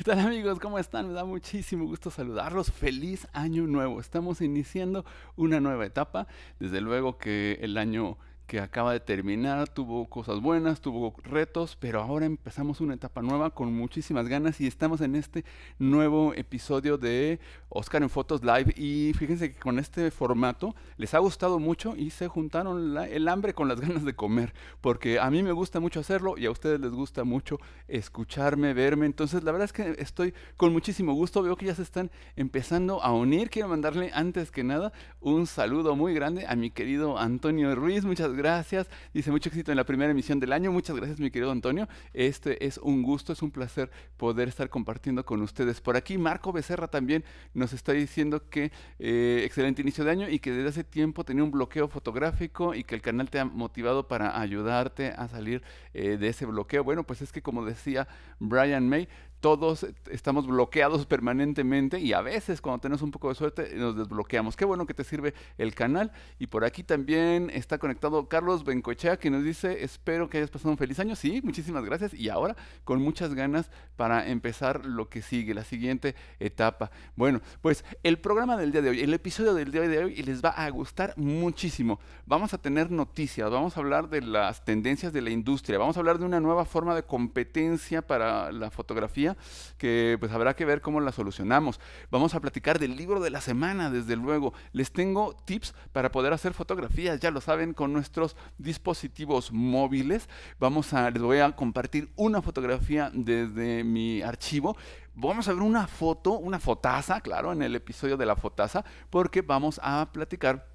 ¿Qué tal amigos? ¿Cómo están? Me da muchísimo gusto saludarlos. Feliz año nuevo. Estamos iniciando una nueva etapa. Desde luego que el año que acaba de terminar, tuvo cosas buenas, tuvo retos, pero ahora empezamos una etapa nueva con muchísimas ganas y estamos en este nuevo episodio de Oscar en Fotos Live y fíjense que con este formato les ha gustado mucho y se juntaron el hambre con las ganas de comer, porque a mí me gusta mucho hacerlo y a ustedes les gusta mucho escucharme, verme, entonces la verdad es que estoy con muchísimo gusto, veo que ya se están empezando a unir, quiero mandarle antes que nada un saludo muy grande a mi querido Antonio Ruiz, muchas gracias gracias. Dice mucho éxito en la primera emisión del año. Muchas gracias, mi querido Antonio. Este es un gusto, es un placer poder estar compartiendo con ustedes. Por aquí, Marco Becerra también nos está diciendo que eh, excelente inicio de año y que desde hace tiempo tenía un bloqueo fotográfico y que el canal te ha motivado para ayudarte a salir eh, de ese bloqueo. Bueno, pues es que como decía Brian May, todos estamos bloqueados permanentemente y a veces cuando tenemos un poco de suerte eh, nos desbloqueamos. Qué bueno que te sirve el canal. Y por aquí también está conectado Carlos Bencochea que nos dice, espero que hayas pasado un feliz año. Sí, muchísimas gracias. Y ahora con muchas ganas para empezar lo que sigue, la siguiente etapa. Bueno, pues el programa del día de hoy, el episodio del día de hoy les va a gustar muchísimo. Vamos a tener noticias, vamos a hablar de las tendencias de la industria, vamos a hablar de una nueva forma de competencia para la fotografía que pues habrá que ver cómo la solucionamos. Vamos a platicar del libro de la semana, desde luego. Les tengo tips para poder hacer fotografías, ya lo saben, con nuestros dispositivos móviles. Vamos a, les voy a compartir una fotografía desde mi archivo vamos a ver una foto, una fotaza, claro, en el episodio de la fotaza, porque vamos a platicar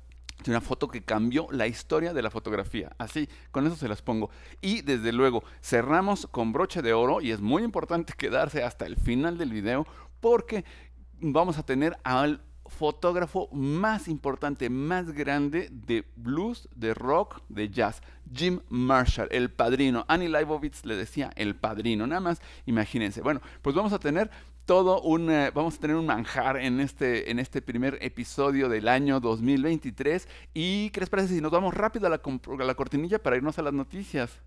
una foto que cambió la historia de la fotografía. Así, con eso se las pongo. Y desde luego, cerramos con broche de oro y es muy importante quedarse hasta el final del video porque vamos a tener al fotógrafo más importante, más grande de blues, de rock, de jazz, Jim Marshall, el padrino. Annie Leibovitz le decía el padrino, nada más, imagínense. Bueno, pues vamos a tener todo un, eh, vamos a tener un manjar en este, en este primer episodio del año 2023. ¿Y qué les parece si nos vamos rápido la, a la cortinilla para irnos a las noticias?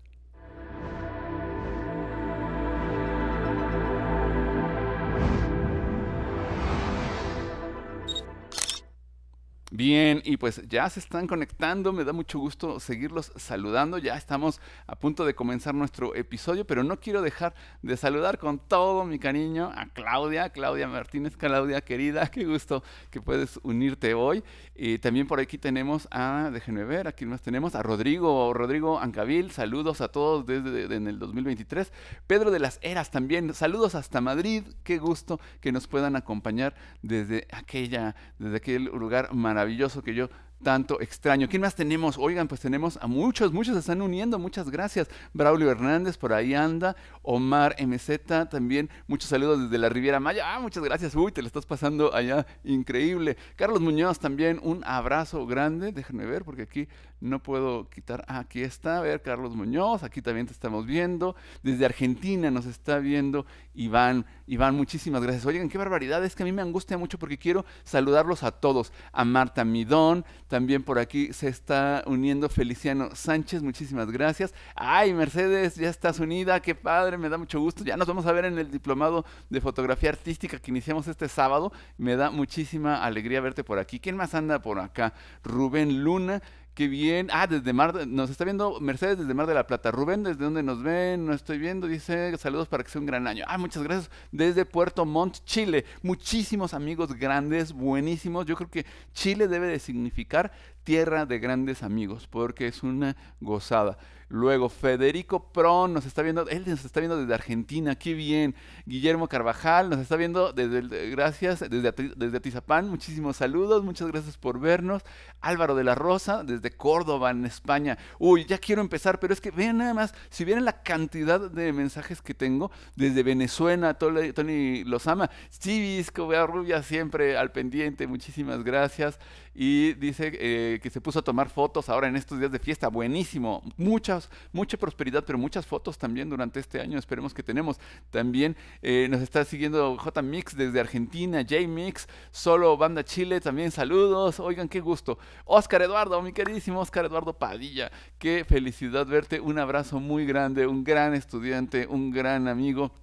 Bien, y pues ya se están conectando, me da mucho gusto seguirlos saludando, ya estamos a punto de comenzar nuestro episodio, pero no quiero dejar de saludar con todo mi cariño a Claudia, Claudia Martínez, Claudia querida, qué gusto que puedes unirte hoy. Y también por aquí tenemos a, déjenme ver, aquí nos tenemos a Rodrigo, Rodrigo Ancabil, saludos a todos desde en el 2023. Pedro de las Eras también, saludos hasta Madrid, qué gusto que nos puedan acompañar desde aquella, desde aquel lugar maravilloso maravilloso que yo tanto extraño. ¿Quién más tenemos? Oigan, pues tenemos a muchos, muchos se están uniendo, muchas gracias. Braulio Hernández por ahí anda, Omar MZ también, muchos saludos desde la Riviera Maya. Ah, muchas gracias, uy, te lo estás pasando allá, increíble. Carlos Muñoz también, un abrazo grande, déjenme ver porque aquí no puedo quitar, ah, aquí está, a ver, Carlos Muñoz, aquí también te estamos viendo. Desde Argentina nos está viendo Iván, Iván, muchísimas gracias. Oigan, qué barbaridad, es que a mí me angustia mucho porque quiero saludarlos a todos, a Marta Midón, también por aquí se está uniendo Feliciano Sánchez, muchísimas gracias. Ay, Mercedes, ya estás unida, qué padre, me da mucho gusto. Ya nos vamos a ver en el diplomado de fotografía artística que iniciamos este sábado. Me da muchísima alegría verte por aquí. ¿Quién más anda por acá? Rubén Luna qué bien. Ah, desde Mar, nos está viendo Mercedes desde Mar de la Plata. Rubén, desde dónde nos ven, no estoy viendo, dice saludos para que sea un gran año. Ah, muchas gracias. Desde Puerto Montt, Chile. Muchísimos amigos grandes, buenísimos. Yo creo que Chile debe de significar tierra de grandes amigos, porque es una gozada. Luego Federico Pron nos está viendo, él nos está viendo desde Argentina, qué bien. Guillermo Carvajal nos está viendo desde gracias desde desde Atizapán, muchísimos saludos, muchas gracias por vernos. Álvaro de la Rosa desde Córdoba, en España. Uy, ya quiero empezar, pero es que vean nada más, si vieran la cantidad de mensajes que tengo desde Venezuela, Tony, los ama. Chivis, Rubia siempre al pendiente, muchísimas gracias y dice eh, que se puso a tomar fotos ahora en estos días de fiesta. Buenísimo. Muchas, mucha prosperidad, pero muchas fotos también durante este año. Esperemos que tenemos. También eh, nos está siguiendo J Mix desde Argentina, J Mix, solo Banda Chile, también saludos. Oigan, qué gusto. Oscar Eduardo, mi queridísimo Oscar Eduardo Padilla, qué felicidad verte. Un abrazo muy grande, un gran estudiante, un gran amigo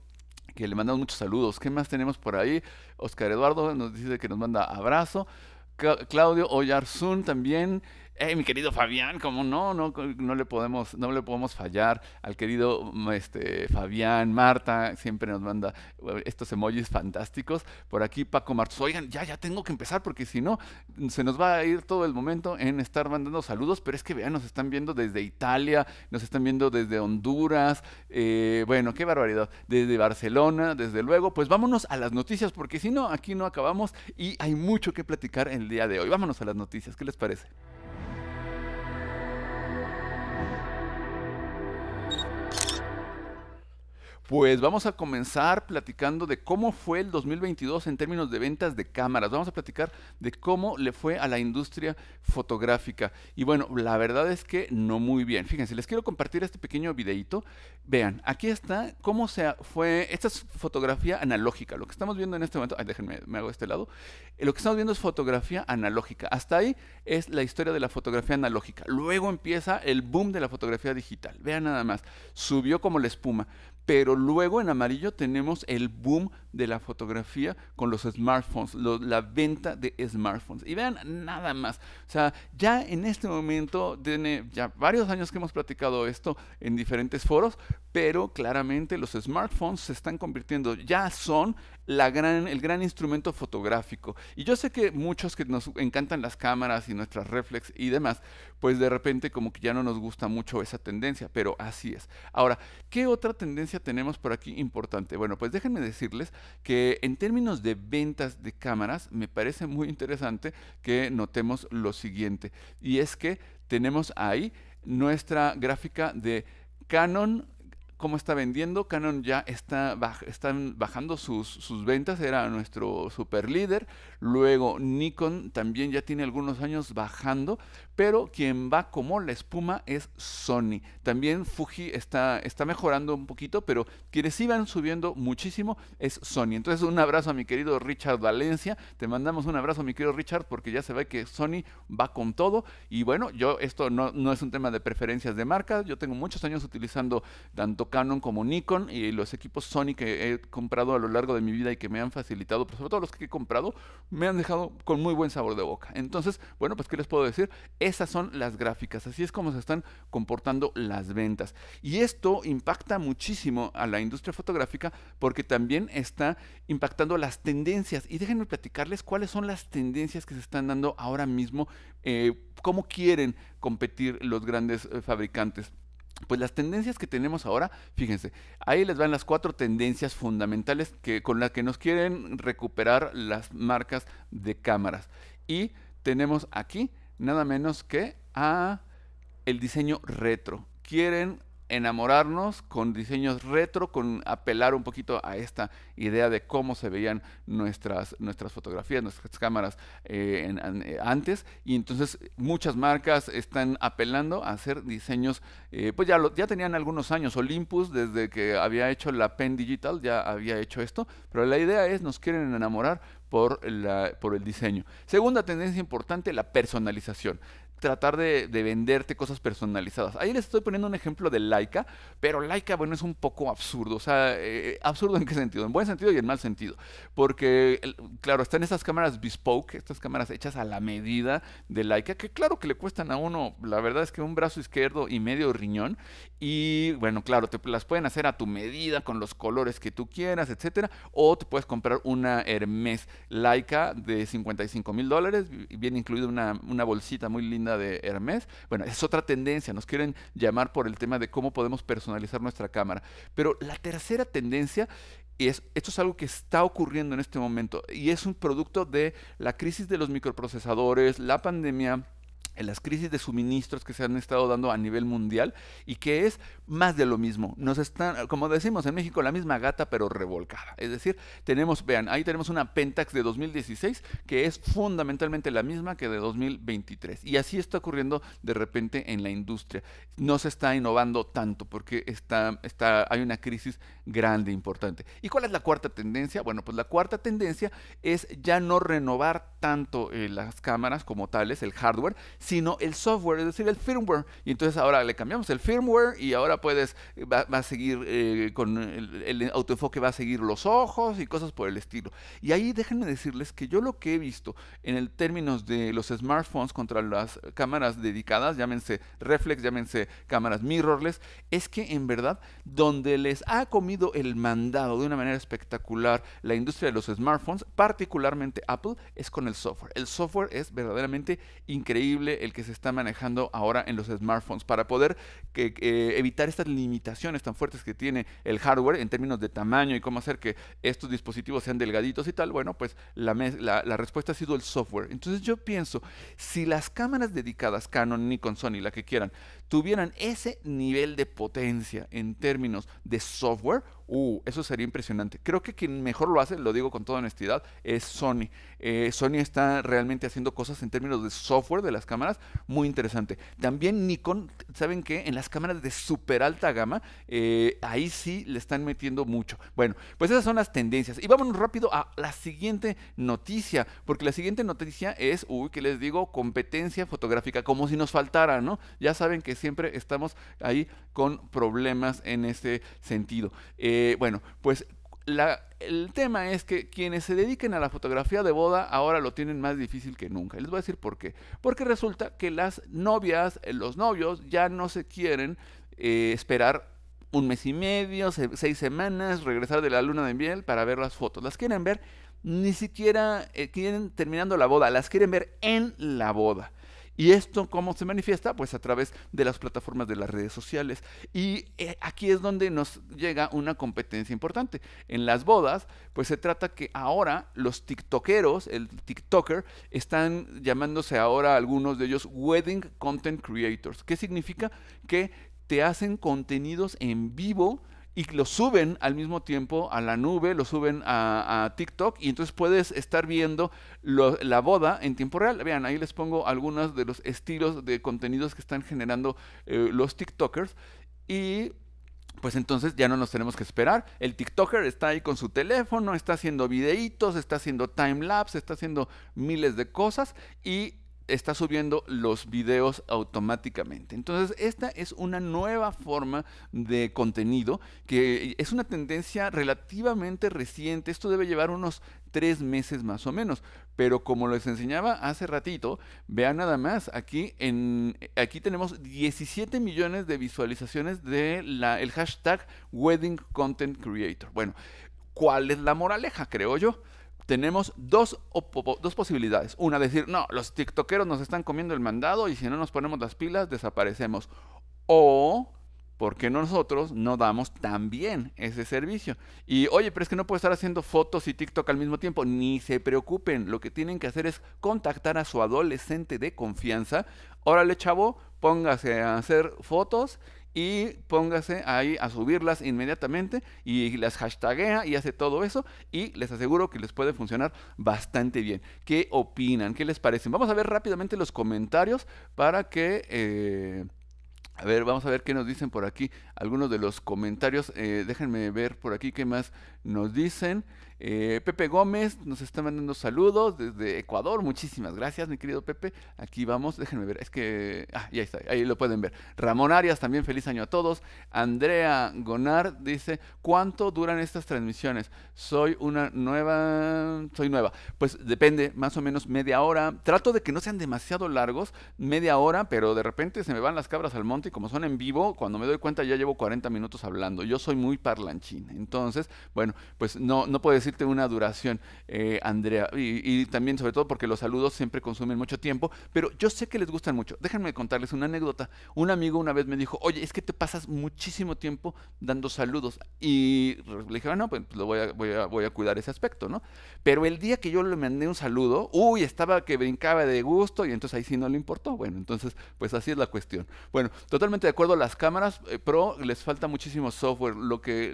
que le mandamos muchos saludos. ¿Qué más tenemos por ahí? Oscar Eduardo nos dice que nos manda abrazo. Claudio Oyarzún también Hey, mi querido Fabián, como no, no, no le podemos, no le podemos fallar al querido mm, este, Fabián, Marta, siempre nos manda eh, estos emojis fantásticos. Por aquí Paco Martos, oigan, ya, ya tengo que empezar porque si no, mm, se nos va a ir todo el momento en estar mandando saludos, pero es que vean, nos están viendo desde Italia, nos están viendo desde Honduras, eh, bueno, qué barbaridad, desde Barcelona, desde luego, pues vámonos a las noticias porque si no, aquí no acabamos y hay mucho que platicar el día de hoy. Vámonos a las noticias, ¿qué les parece? Pues vamos a comenzar platicando de cómo fue el 2022 en términos de ventas de cámaras. Vamos a platicar de cómo le fue a la industria fotográfica. Y bueno, la verdad es que no muy bien. Fíjense, les quiero compartir este pequeño videito. Vean, aquí está cómo se fue. Esta es fotografía analógica. Lo que estamos viendo en este momento. Ay, déjenme, me hago este lado. Eh, lo que estamos viendo es fotografía analógica. Hasta ahí es la historia de la fotografía analógica. Luego empieza el boom de la fotografía digital. Vean nada más. Subió como la espuma pero luego en amarillo tenemos el boom de la fotografía con los smartphones, la venta de smartphones. Y vean nada más, o sea, ya en este momento tiene ya varios años que hemos platicado esto en diferentes foros, pero claramente los smartphones se están convirtiendo, ya son el gran instrumento fotográfico. Y yo sé que muchos que nos encantan las cámaras y nuestras reflex y demás, pues de repente como que ya no nos gusta mucho esa tendencia, pero así es. Ahora, ¿qué otra tendencia tenemos por aquí importante? Bueno, pues déjenme decirles que en términos de ventas de cámaras, me parece muy interesante que notemos lo siguiente, y es que tenemos ahí nuestra gráfica de Canon cómo está vendiendo. Canon ya está están bajando sus, sus, ventas, era nuestro super líder. Luego Nikon también ya tiene algunos años bajando, pero quien va como la espuma es Sony. También Fuji está, está mejorando un poquito, pero quienes iban subiendo muchísimo es Sony. Entonces un abrazo a mi querido Richard Valencia. Te mandamos un abrazo, mi querido Richard, porque ya se ve que Sony va con todo. Y bueno, yo esto no, no es un tema de preferencias de marca. Yo tengo muchos años utilizando tanto Canon como Nikon y los equipos Sony que he comprado a lo largo de mi vida y que me han facilitado, pero sobre todo los que he comprado, me han dejado con muy buen sabor de boca. Entonces, bueno, pues ¿qué les puedo decir? Esas son las gráficas, así es como se están comportando las ventas. Y esto impacta muchísimo a la industria fotográfica porque también está impactando las tendencias. Y déjenme platicarles cuáles son las tendencias que se están dando ahora mismo, eh, cómo quieren competir los grandes eh, fabricantes pues las tendencias que tenemos ahora, fíjense, ahí les van las cuatro tendencias fundamentales que, con las que nos quieren recuperar las marcas de cámaras. Y tenemos aquí nada menos que a el diseño retro. Quieren enamorarnos con diseños retro, con apelar un poquito a esta idea de cómo se veían nuestras, nuestras fotografías, nuestras cámaras eh, eh, antes. Y entonces muchas marcas están apelando a hacer diseños, eh, pues ya, ya tenían algunos años, Olympus desde que había hecho la Pen Digital ya había hecho esto, pero la idea es nos quieren enamorar por, por el diseño. Segunda tendencia importante, la personalización tratar de, venderte cosas personalizadas. Ahí les estoy poniendo un ejemplo de Laika, pero Laika, bueno, es un poco absurdo. O sea, eh, eh, absurdo en qué sentido? En buen sentido y en mal sentido. Porque, claro, están estas cámaras bespoke, estas cámaras hechas a la medida de Laika, que claro que le cuestan a uno, la verdad es que un brazo izquierdo y medio riñón. Y bueno, claro, te las pueden hacer a tu medida, con los colores que tú quieras, etcétera. O te puedes comprar una Hermes Laika de 55 mil dólares, bien incluida una bolsita muy linda de Hermes. Bueno, es otra tendencia, nos quieren llamar por el tema de cómo podemos personalizar nuestra cámara. Pero la tercera tendencia y es, esto es algo que está ocurriendo en este momento y es un producto de la crisis de los microprocesadores, la pandemia en las crisis de suministros que se han estado dando a nivel mundial y que es más de lo mismo. Nos están, como decimos en México, la misma gata pero revolcada. Es decir, tenemos, vean, ahí tenemos una Pentax de 2016 que es fundamentalmente la misma que de 2023. Y así está ocurriendo de repente en la industria. No se está innovando tanto porque está, está, hay una crisis grande, importante. ¿Y cuál es la cuarta tendencia? Bueno, pues la cuarta tendencia es ya no renovar tanto eh, las cámaras como tales, el hardware, sino el software, es decir, el firmware. Y entonces ahora le cambiamos el firmware y ahora puedes, va, a seguir eh, con el, autoenfoque, va a seguir los ojos y cosas por el estilo. Y ahí déjenme decirles que yo lo que he visto en el términos de los smartphones contra las cámaras dedicadas, llámense reflex, llámense cámaras mirrorless, es que en verdad donde les ha comido el mandado de una manera espectacular la industria de los smartphones, particularmente Apple, es con el software. El software es verdaderamente increíble el que se está manejando ahora en los smartphones, para poder eh, evitar estas limitaciones tan fuertes que tiene el hardware en términos de tamaño y cómo hacer que estos dispositivos sean delgaditos y tal, bueno, pues la, la respuesta ha sido el software. Entonces yo pienso, si las cámaras dedicadas, Canon, Nikon, Sony, la que quieran, tuvieran ese nivel de potencia en términos de software, uh, eso sería impresionante. Creo que quien mejor lo hace, lo digo con toda honestidad, es Sony. Eh, Sony está realmente haciendo cosas en términos de software de las cámaras muy interesante. También Nikon, ¿saben qué? En las cámaras de super alta gama, eh, ahí sí le están metiendo mucho. Bueno, pues esas son las tendencias. Y vámonos rápido a la siguiente noticia, porque la siguiente noticia es, uy, que les digo, competencia fotográfica, como si nos faltara, ¿no? Ya saben que siempre estamos ahí con problemas en ese sentido. Eh, bueno, pues el tema es que quienes se dediquen a la fotografía de boda ahora lo tienen más difícil que nunca. Les voy a decir por qué. Porque resulta que las novias, eh, los novios ya no se quieren eh, esperar un mes y medio, seis semanas, regresar de la luna de miel para ver las fotos. Las quieren ver ni siquiera terminando la boda, las quieren ver en la boda. ¿Y esto cómo se manifiesta? Pues a través de las plataformas de las redes sociales. Y eh, aquí es donde nos llega una competencia importante. En las bodas, pues se trata que ahora los TikTokeros, el TikToker, están llamándose ahora algunos de ellos Wedding Content Creators. ¿Qué significa? Que te hacen contenidos en vivo y lo suben al mismo tiempo a la nube, lo suben a, TikTok y entonces puedes estar viendo la boda en tiempo real. Vean, ahí les pongo algunos de los estilos de contenidos que están generando eh, los TikTokers y pues entonces ya no nos tenemos que esperar. El TikToker está ahí con su teléfono, está haciendo videitos, está haciendo time lapse, está haciendo miles de cosas y está subiendo los videos automáticamente. Entonces, esta es una nueva forma de contenido que es una tendencia relativamente reciente. Esto debe llevar unos tres meses más o menos. Pero como les enseñaba hace ratito, vean nada más, aquí, en, aquí tenemos 17 millones de visualizaciones del el hashtag Wedding Content Creator. Bueno, ¿cuál es la moraleja, creo yo? tenemos dos, posibilidades. Una, decir, no, los TikTokeros nos están comiendo el mandado y si no nos ponemos las pilas, desaparecemos. O, porque nosotros no damos también ese servicio? Y oye, pero es que no puede estar haciendo fotos y TikTok al mismo tiempo. Ni se preocupen, lo que tienen que hacer es contactar a su adolescente de confianza. Órale, chavo, póngase a hacer fotos y póngase ahí a subirlas inmediatamente y las hashtaguea y hace todo eso y les aseguro que les puede funcionar bastante bien. ¿Qué opinan? ¿Qué les parecen? Vamos a ver rápidamente los comentarios para que... Eh, a ver, vamos a ver qué nos dicen por aquí. Algunos de los comentarios. Eh, déjenme ver por aquí qué más nos dicen. Eh, Pepe Gómez nos está mandando saludos desde Ecuador. Muchísimas gracias, mi querido Pepe. Aquí vamos, déjenme ver. Es que. Ah, ya está, ahí lo pueden ver. Ramón Arias también, feliz año a todos. Andrea Gonar dice: ¿Cuánto duran estas transmisiones? Soy una nueva. Soy nueva. Pues depende, más o menos media hora. Trato de que no sean demasiado largos, media hora, pero de repente se me van las cabras al monte y como son en vivo, cuando me doy cuenta ya llevo 40 minutos hablando. Yo soy muy parlanchín. Entonces, bueno, pues no, no puedes decirte una duración, eh, Andrea, y, también sobre todo porque los saludos siempre consumen mucho tiempo, pero yo sé que les gustan mucho. Déjenme contarles una anécdota. Un amigo una vez me dijo, oye, es que te pasas muchísimo tiempo dando saludos. Y le dije, bueno, ah, pues, pues lo voy a, voy, a, cuidar ese aspecto, ¿no? Pero el día que yo le mandé un saludo, uy, estaba que brincaba de gusto y entonces ahí sí no le importó. Bueno, entonces, pues así es la cuestión. Bueno, totalmente de acuerdo, las cámaras eh, Pro les falta muchísimo software. Lo que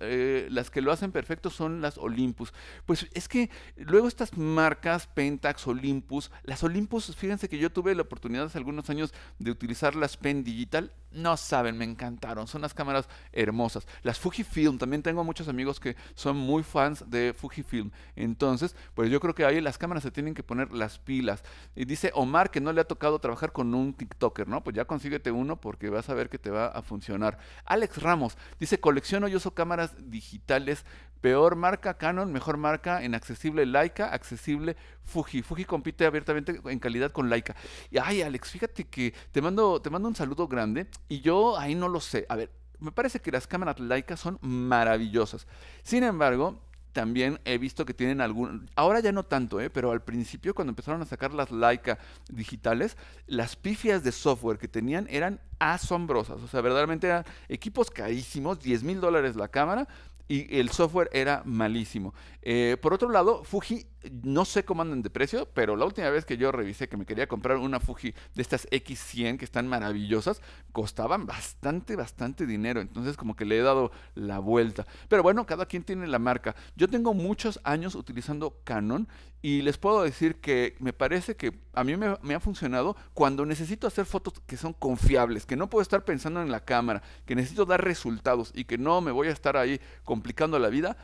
eh, las que lo hacen perfecto son las Olympus. Pues es que luego estas marcas, Pentax, Olympus, las Olympus, fíjense que yo tuve la oportunidad hace algunos años de utilizar las Pen Digital. No saben, me encantaron. Son las cámaras hermosas. Las Fujifilm, también tengo muchos amigos que son muy fans de Fujifilm. Entonces, pues yo creo que ahí las cámaras se tienen que poner las pilas. Y dice Omar que no le ha tocado trabajar con un TikToker, ¿no? Pues ya consíguete uno porque vas a ver que te va a funcionar. Alex Ramos dice, colecciono yo uso cámaras digitales. Peor marca Canon, mejor marca en accesible Leica, accesible Fuji. Fuji compite abiertamente en calidad con Leica. Y ay, Alex, fíjate que te mando, te mando un saludo grande y yo ahí no lo sé. A ver, me parece que las cámaras Leica son maravillosas. Sin embargo, también he visto que tienen algún. Ahora ya no tanto, ¿eh? pero al principio, cuando empezaron a sacar las Leica digitales, las pifias de software que tenían eran asombrosas. O sea, verdaderamente eran equipos carísimos, 10 mil dólares la cámara, y el software era malísimo. Eh, por otro lado, Fuji no sé cómo andan de precio, pero la última vez que yo revisé que me quería comprar una Fuji de estas X100 que están maravillosas, costaban bastante, bastante dinero. Entonces como que le he dado la vuelta. Pero bueno, cada quien tiene la marca. Yo tengo muchos años utilizando Canon y les puedo decir que me parece que a mí me, ha funcionado cuando necesito hacer fotos que son confiables, que no puedo estar pensando en la cámara, que necesito dar resultados y que no me voy a estar ahí complicando la vida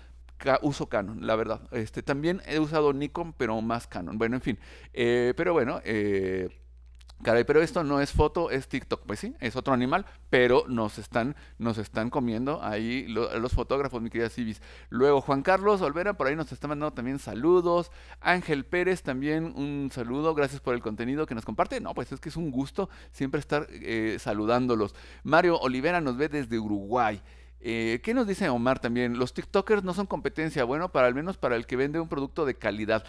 uso Canon, la verdad. Este, también he usado Nikon, pero más Canon. Bueno, en fin. Eh, pero bueno, eh, caray, pero esto no es foto, es TikTok. Pues sí, es otro animal, pero nos están, nos están comiendo ahí los fotógrafos, mi querida Civis. Luego, Juan Carlos Olvera, por ahí nos está mandando también saludos. Ángel Pérez, también un saludo. Gracias por el contenido que nos comparte. No, pues es que es un gusto siempre estar eh, saludándolos. Mario Olivera nos ve desde Uruguay. Eh, ¿Qué nos dice Omar también? Los TikTokers no son competencia, bueno, para al menos para el que vende un producto de calidad.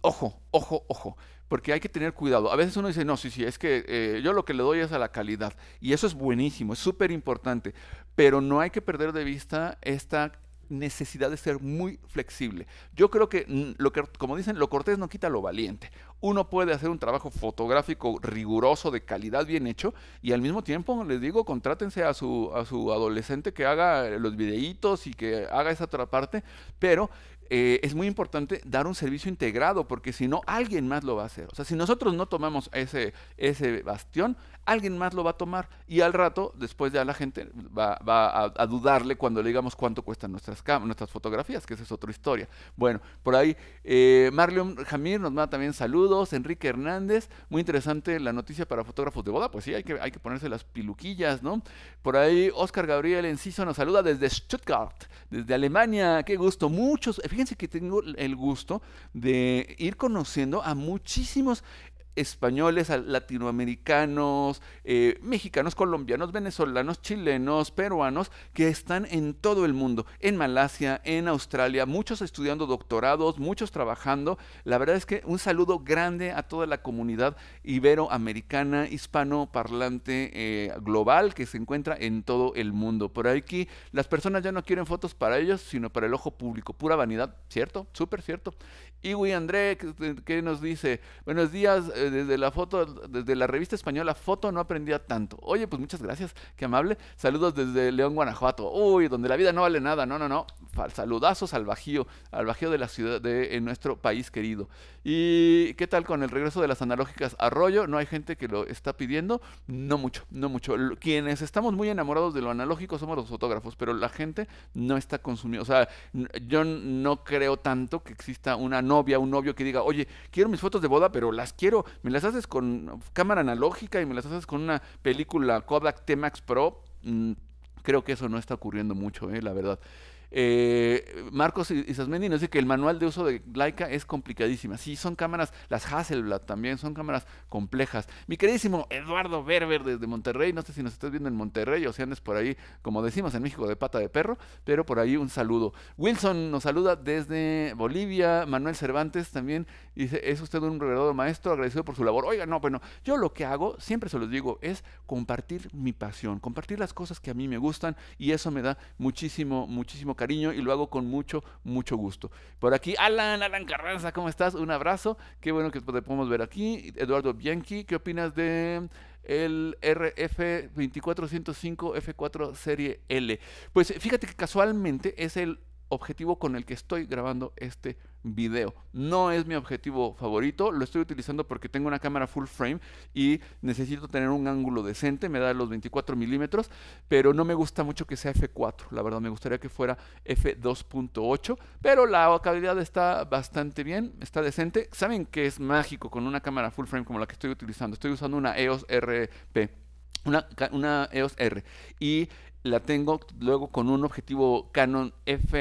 Ojo, ojo, ojo, porque hay que tener cuidado. A veces uno dice, no, sí, sí, es que eh, yo lo que le doy es a la calidad. Y eso es buenísimo, es súper importante. Pero no hay que perder de vista esta necesidad de ser muy flexible. Yo creo que, mm, lo que, como dicen, lo cortés no quita lo valiente uno puede hacer un trabajo fotográfico riguroso, de calidad bien hecho, y al mismo tiempo, les digo, contrátense a su, a su adolescente que haga los videitos y que haga esa otra parte, pero eh, es muy importante dar un servicio integrado, porque si no, alguien más lo va a hacer. O sea, si nosotros no tomamos ese, ese bastión, alguien más lo va a tomar. Y al rato, después ya la gente va, a, dudarle cuando le digamos cuánto cuestan nuestras, nuestras fotografías, que esa es otra historia. Bueno, por ahí eh, Marlon Jamir nos manda también saludos, Enrique Hernández, muy interesante la noticia para fotógrafos de boda, pues sí, hay que, hay que ponerse las piluquillas, ¿no? Por ahí Oscar Gabriel Enciso nos saluda desde Stuttgart, desde Alemania, qué gusto, muchos... Fíjense que tengo el gusto de ir conociendo a muchísimos españoles, latinoamericanos, eh, mexicanos, colombianos, venezolanos, chilenos, peruanos, que están en todo el mundo, en Malasia, en Australia, muchos estudiando doctorados, muchos trabajando. La verdad es que un saludo grande a toda la comunidad iberoamericana, hispanoparlante parlante, eh, global que se encuentra en todo el mundo. Por aquí las personas ya no quieren fotos para ellos, sino para el ojo público, pura vanidad, ¿cierto? Súper cierto. Iwi André, ¿qué nos dice? Buenos días. Eh, desde la foto, desde la revista española Foto no aprendía tanto. Oye, pues muchas gracias, qué amable. Saludos desde León, Guanajuato. Uy, donde la vida no vale nada, no, no, no saludazos al Bajío, al Bajío de la ciudad de nuestro país querido. ¿Y qué tal con el regreso de las analógicas a rollo? No hay gente que lo está pidiendo, no mucho, no mucho. Quienes estamos muy enamorados de lo analógico somos los fotógrafos, pero la gente no está consumiendo, o sea, yo no creo tanto que exista una novia, un novio que diga, "Oye, quiero mis fotos de boda, pero las quiero, me las haces con cámara analógica y me las haces con una película Kodak T-Max Pro." Mm, creo que eso no está ocurriendo mucho, eh, la verdad. Eh, Marcos Isasmendi nos dice que el manual de uso de Leica es complicadísima. Sí, son cámaras, las Hasselblad también, son cámaras complejas. Mi queridísimo Eduardo Berber desde Monterrey, no sé si nos estás viendo en Monterrey o si andes por ahí, como decimos en México, de pata de perro, pero por ahí un saludo. Wilson nos saluda desde Bolivia, Manuel Cervantes también dice, es usted un verdadero maestro, agradecido por su labor. Oiga, no, bueno, yo lo que hago, siempre se los digo, es compartir mi pasión, compartir las cosas que a mí me gustan y eso me da muchísimo, muchísimo cariño y lo hago con mucho, mucho gusto. Por aquí, Alan, Alan Carranza, ¿cómo estás? Un abrazo, qué bueno que te podemos ver aquí. Eduardo Bianchi, ¿qué opinas de el RF2405 F4 serie L. Pues fíjate que casualmente es el objetivo con el que estoy grabando este video. No es mi objetivo favorito, lo estoy utilizando porque tengo una cámara full frame y necesito tener un ángulo decente, me da los 24 milímetros, pero no me gusta mucho que sea F4, la verdad me gustaría que fuera F2.8, pero la calidad está bastante bien, está decente. Saben que es mágico con una cámara full frame como la que estoy utilizando, estoy usando una EOS RP. Una, una, EOS R. Y la tengo luego con un objetivo Canon F35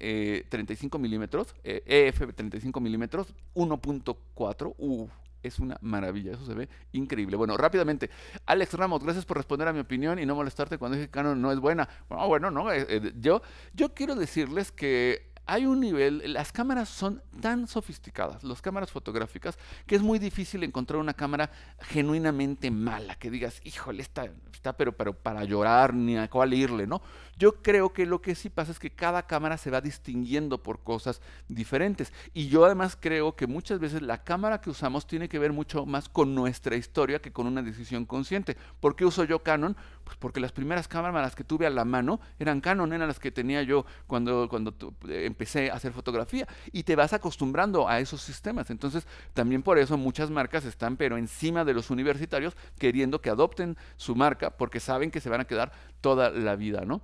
eh, milímetros, EF35 eh, e milímetros, 1.4. Uf, es una maravilla, eso se ve increíble. Bueno, rápidamente, Alex Ramos, gracias por responder a mi opinión y no molestarte cuando dije que Canon no es buena. Bueno, no, eh, yo, yo quiero decirles que hay un nivel, las cámaras son tan sofisticadas, las cámaras fotográficas, que es muy difícil encontrar una cámara genuinamente mala, que digas, híjole, está, está pero, pero para llorar ni a cuál irle, ¿no? Yo creo que lo que sí pasa es que cada cámara se va distinguiendo por cosas diferentes. Y yo además creo que muchas veces la cámara que usamos tiene que ver mucho más con nuestra historia que con una decisión consciente. ¿Por qué uso yo Canon? Pues, porque las primeras cámaras que tuve a la mano eran Canon, eran las que tenía yo cuando, cuando eh, empecé a hacer fotografía. Y te vas acostumbrando a esos sistemas. Entonces, también por eso muchas marcas están, pero encima de los universitarios, queriendo que adopten su marca, porque saben que se van a quedar toda la vida, ¿no?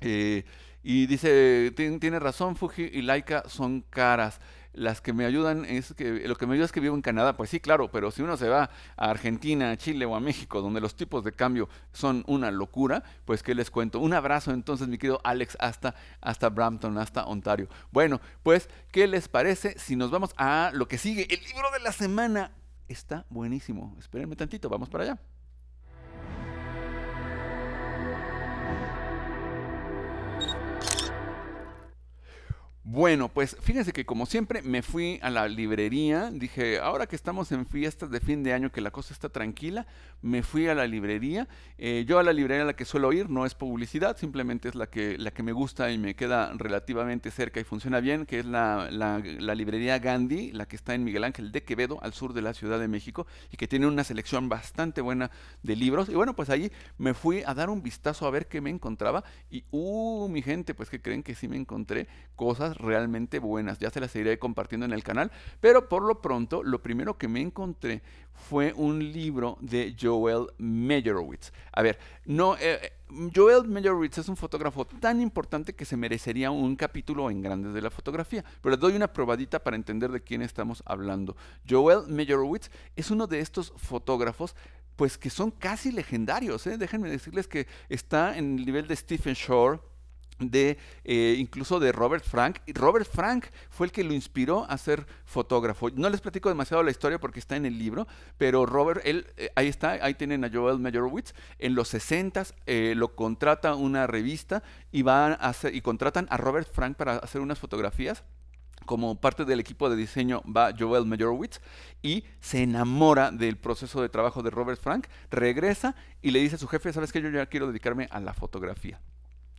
Eh, y dice, tiene razón, Fuji y Laika son caras las que me ayudan es que lo que me ayuda es que vivo en Canadá, pues sí, claro, pero si uno se va a Argentina, a Chile o a México, donde los tipos de cambio son una locura, pues qué les cuento. Un abrazo entonces, mi querido Alex, hasta hasta Brampton, hasta Ontario. Bueno, pues ¿qué les parece si nos vamos a lo que sigue? El libro de la semana está buenísimo. Espérenme tantito, vamos para allá. Bueno, pues fíjense que como siempre me fui a la librería, dije, ahora que estamos en fiestas de fin de año, que la cosa está tranquila, me fui a la librería. Eh, yo a la librería a la que suelo ir no es publicidad, simplemente es la que, la que me gusta y me queda relativamente cerca y funciona bien, que es la, la librería Gandhi, la que está en Miguel Ángel de Quevedo, al sur de la Ciudad de México, y que tiene una selección bastante buena de libros. Y bueno, pues allí me fui a dar un vistazo a ver qué me encontraba. Y, uh, mi gente, pues que creen que sí me encontré cosas realmente buenas. Ya se las seguiré compartiendo en el canal, pero por lo pronto lo primero que me encontré fue un libro de Joel Meyerowitz. A ver, no... Eh, eh, Joel Meyerowitz es un fotógrafo tan importante que se merecería un capítulo en grandes de la fotografía, pero les doy una probadita para entender de quién estamos hablando. Joel Meyerowitz es uno de estos fotógrafos pues que son casi legendarios, ¿eh? déjenme decirles que está en el nivel de Stephen Shore, de eh, incluso de Robert Frank. Y Robert Frank fue el que lo inspiró a ser fotógrafo. No les platico demasiado la historia porque está en el libro, pero Robert, él, eh, ahí está, ahí tienen a Joel Meyerowitz. En los 60 s eh, lo contrata una revista y, a hacer, y contratan a Robert Frank para hacer unas fotografías como parte del equipo de diseño va Joel Meyerowitz y se enamora del proceso de trabajo de Robert Frank, regresa y le dice a su jefe, sabes que yo ya quiero dedicarme a la fotografía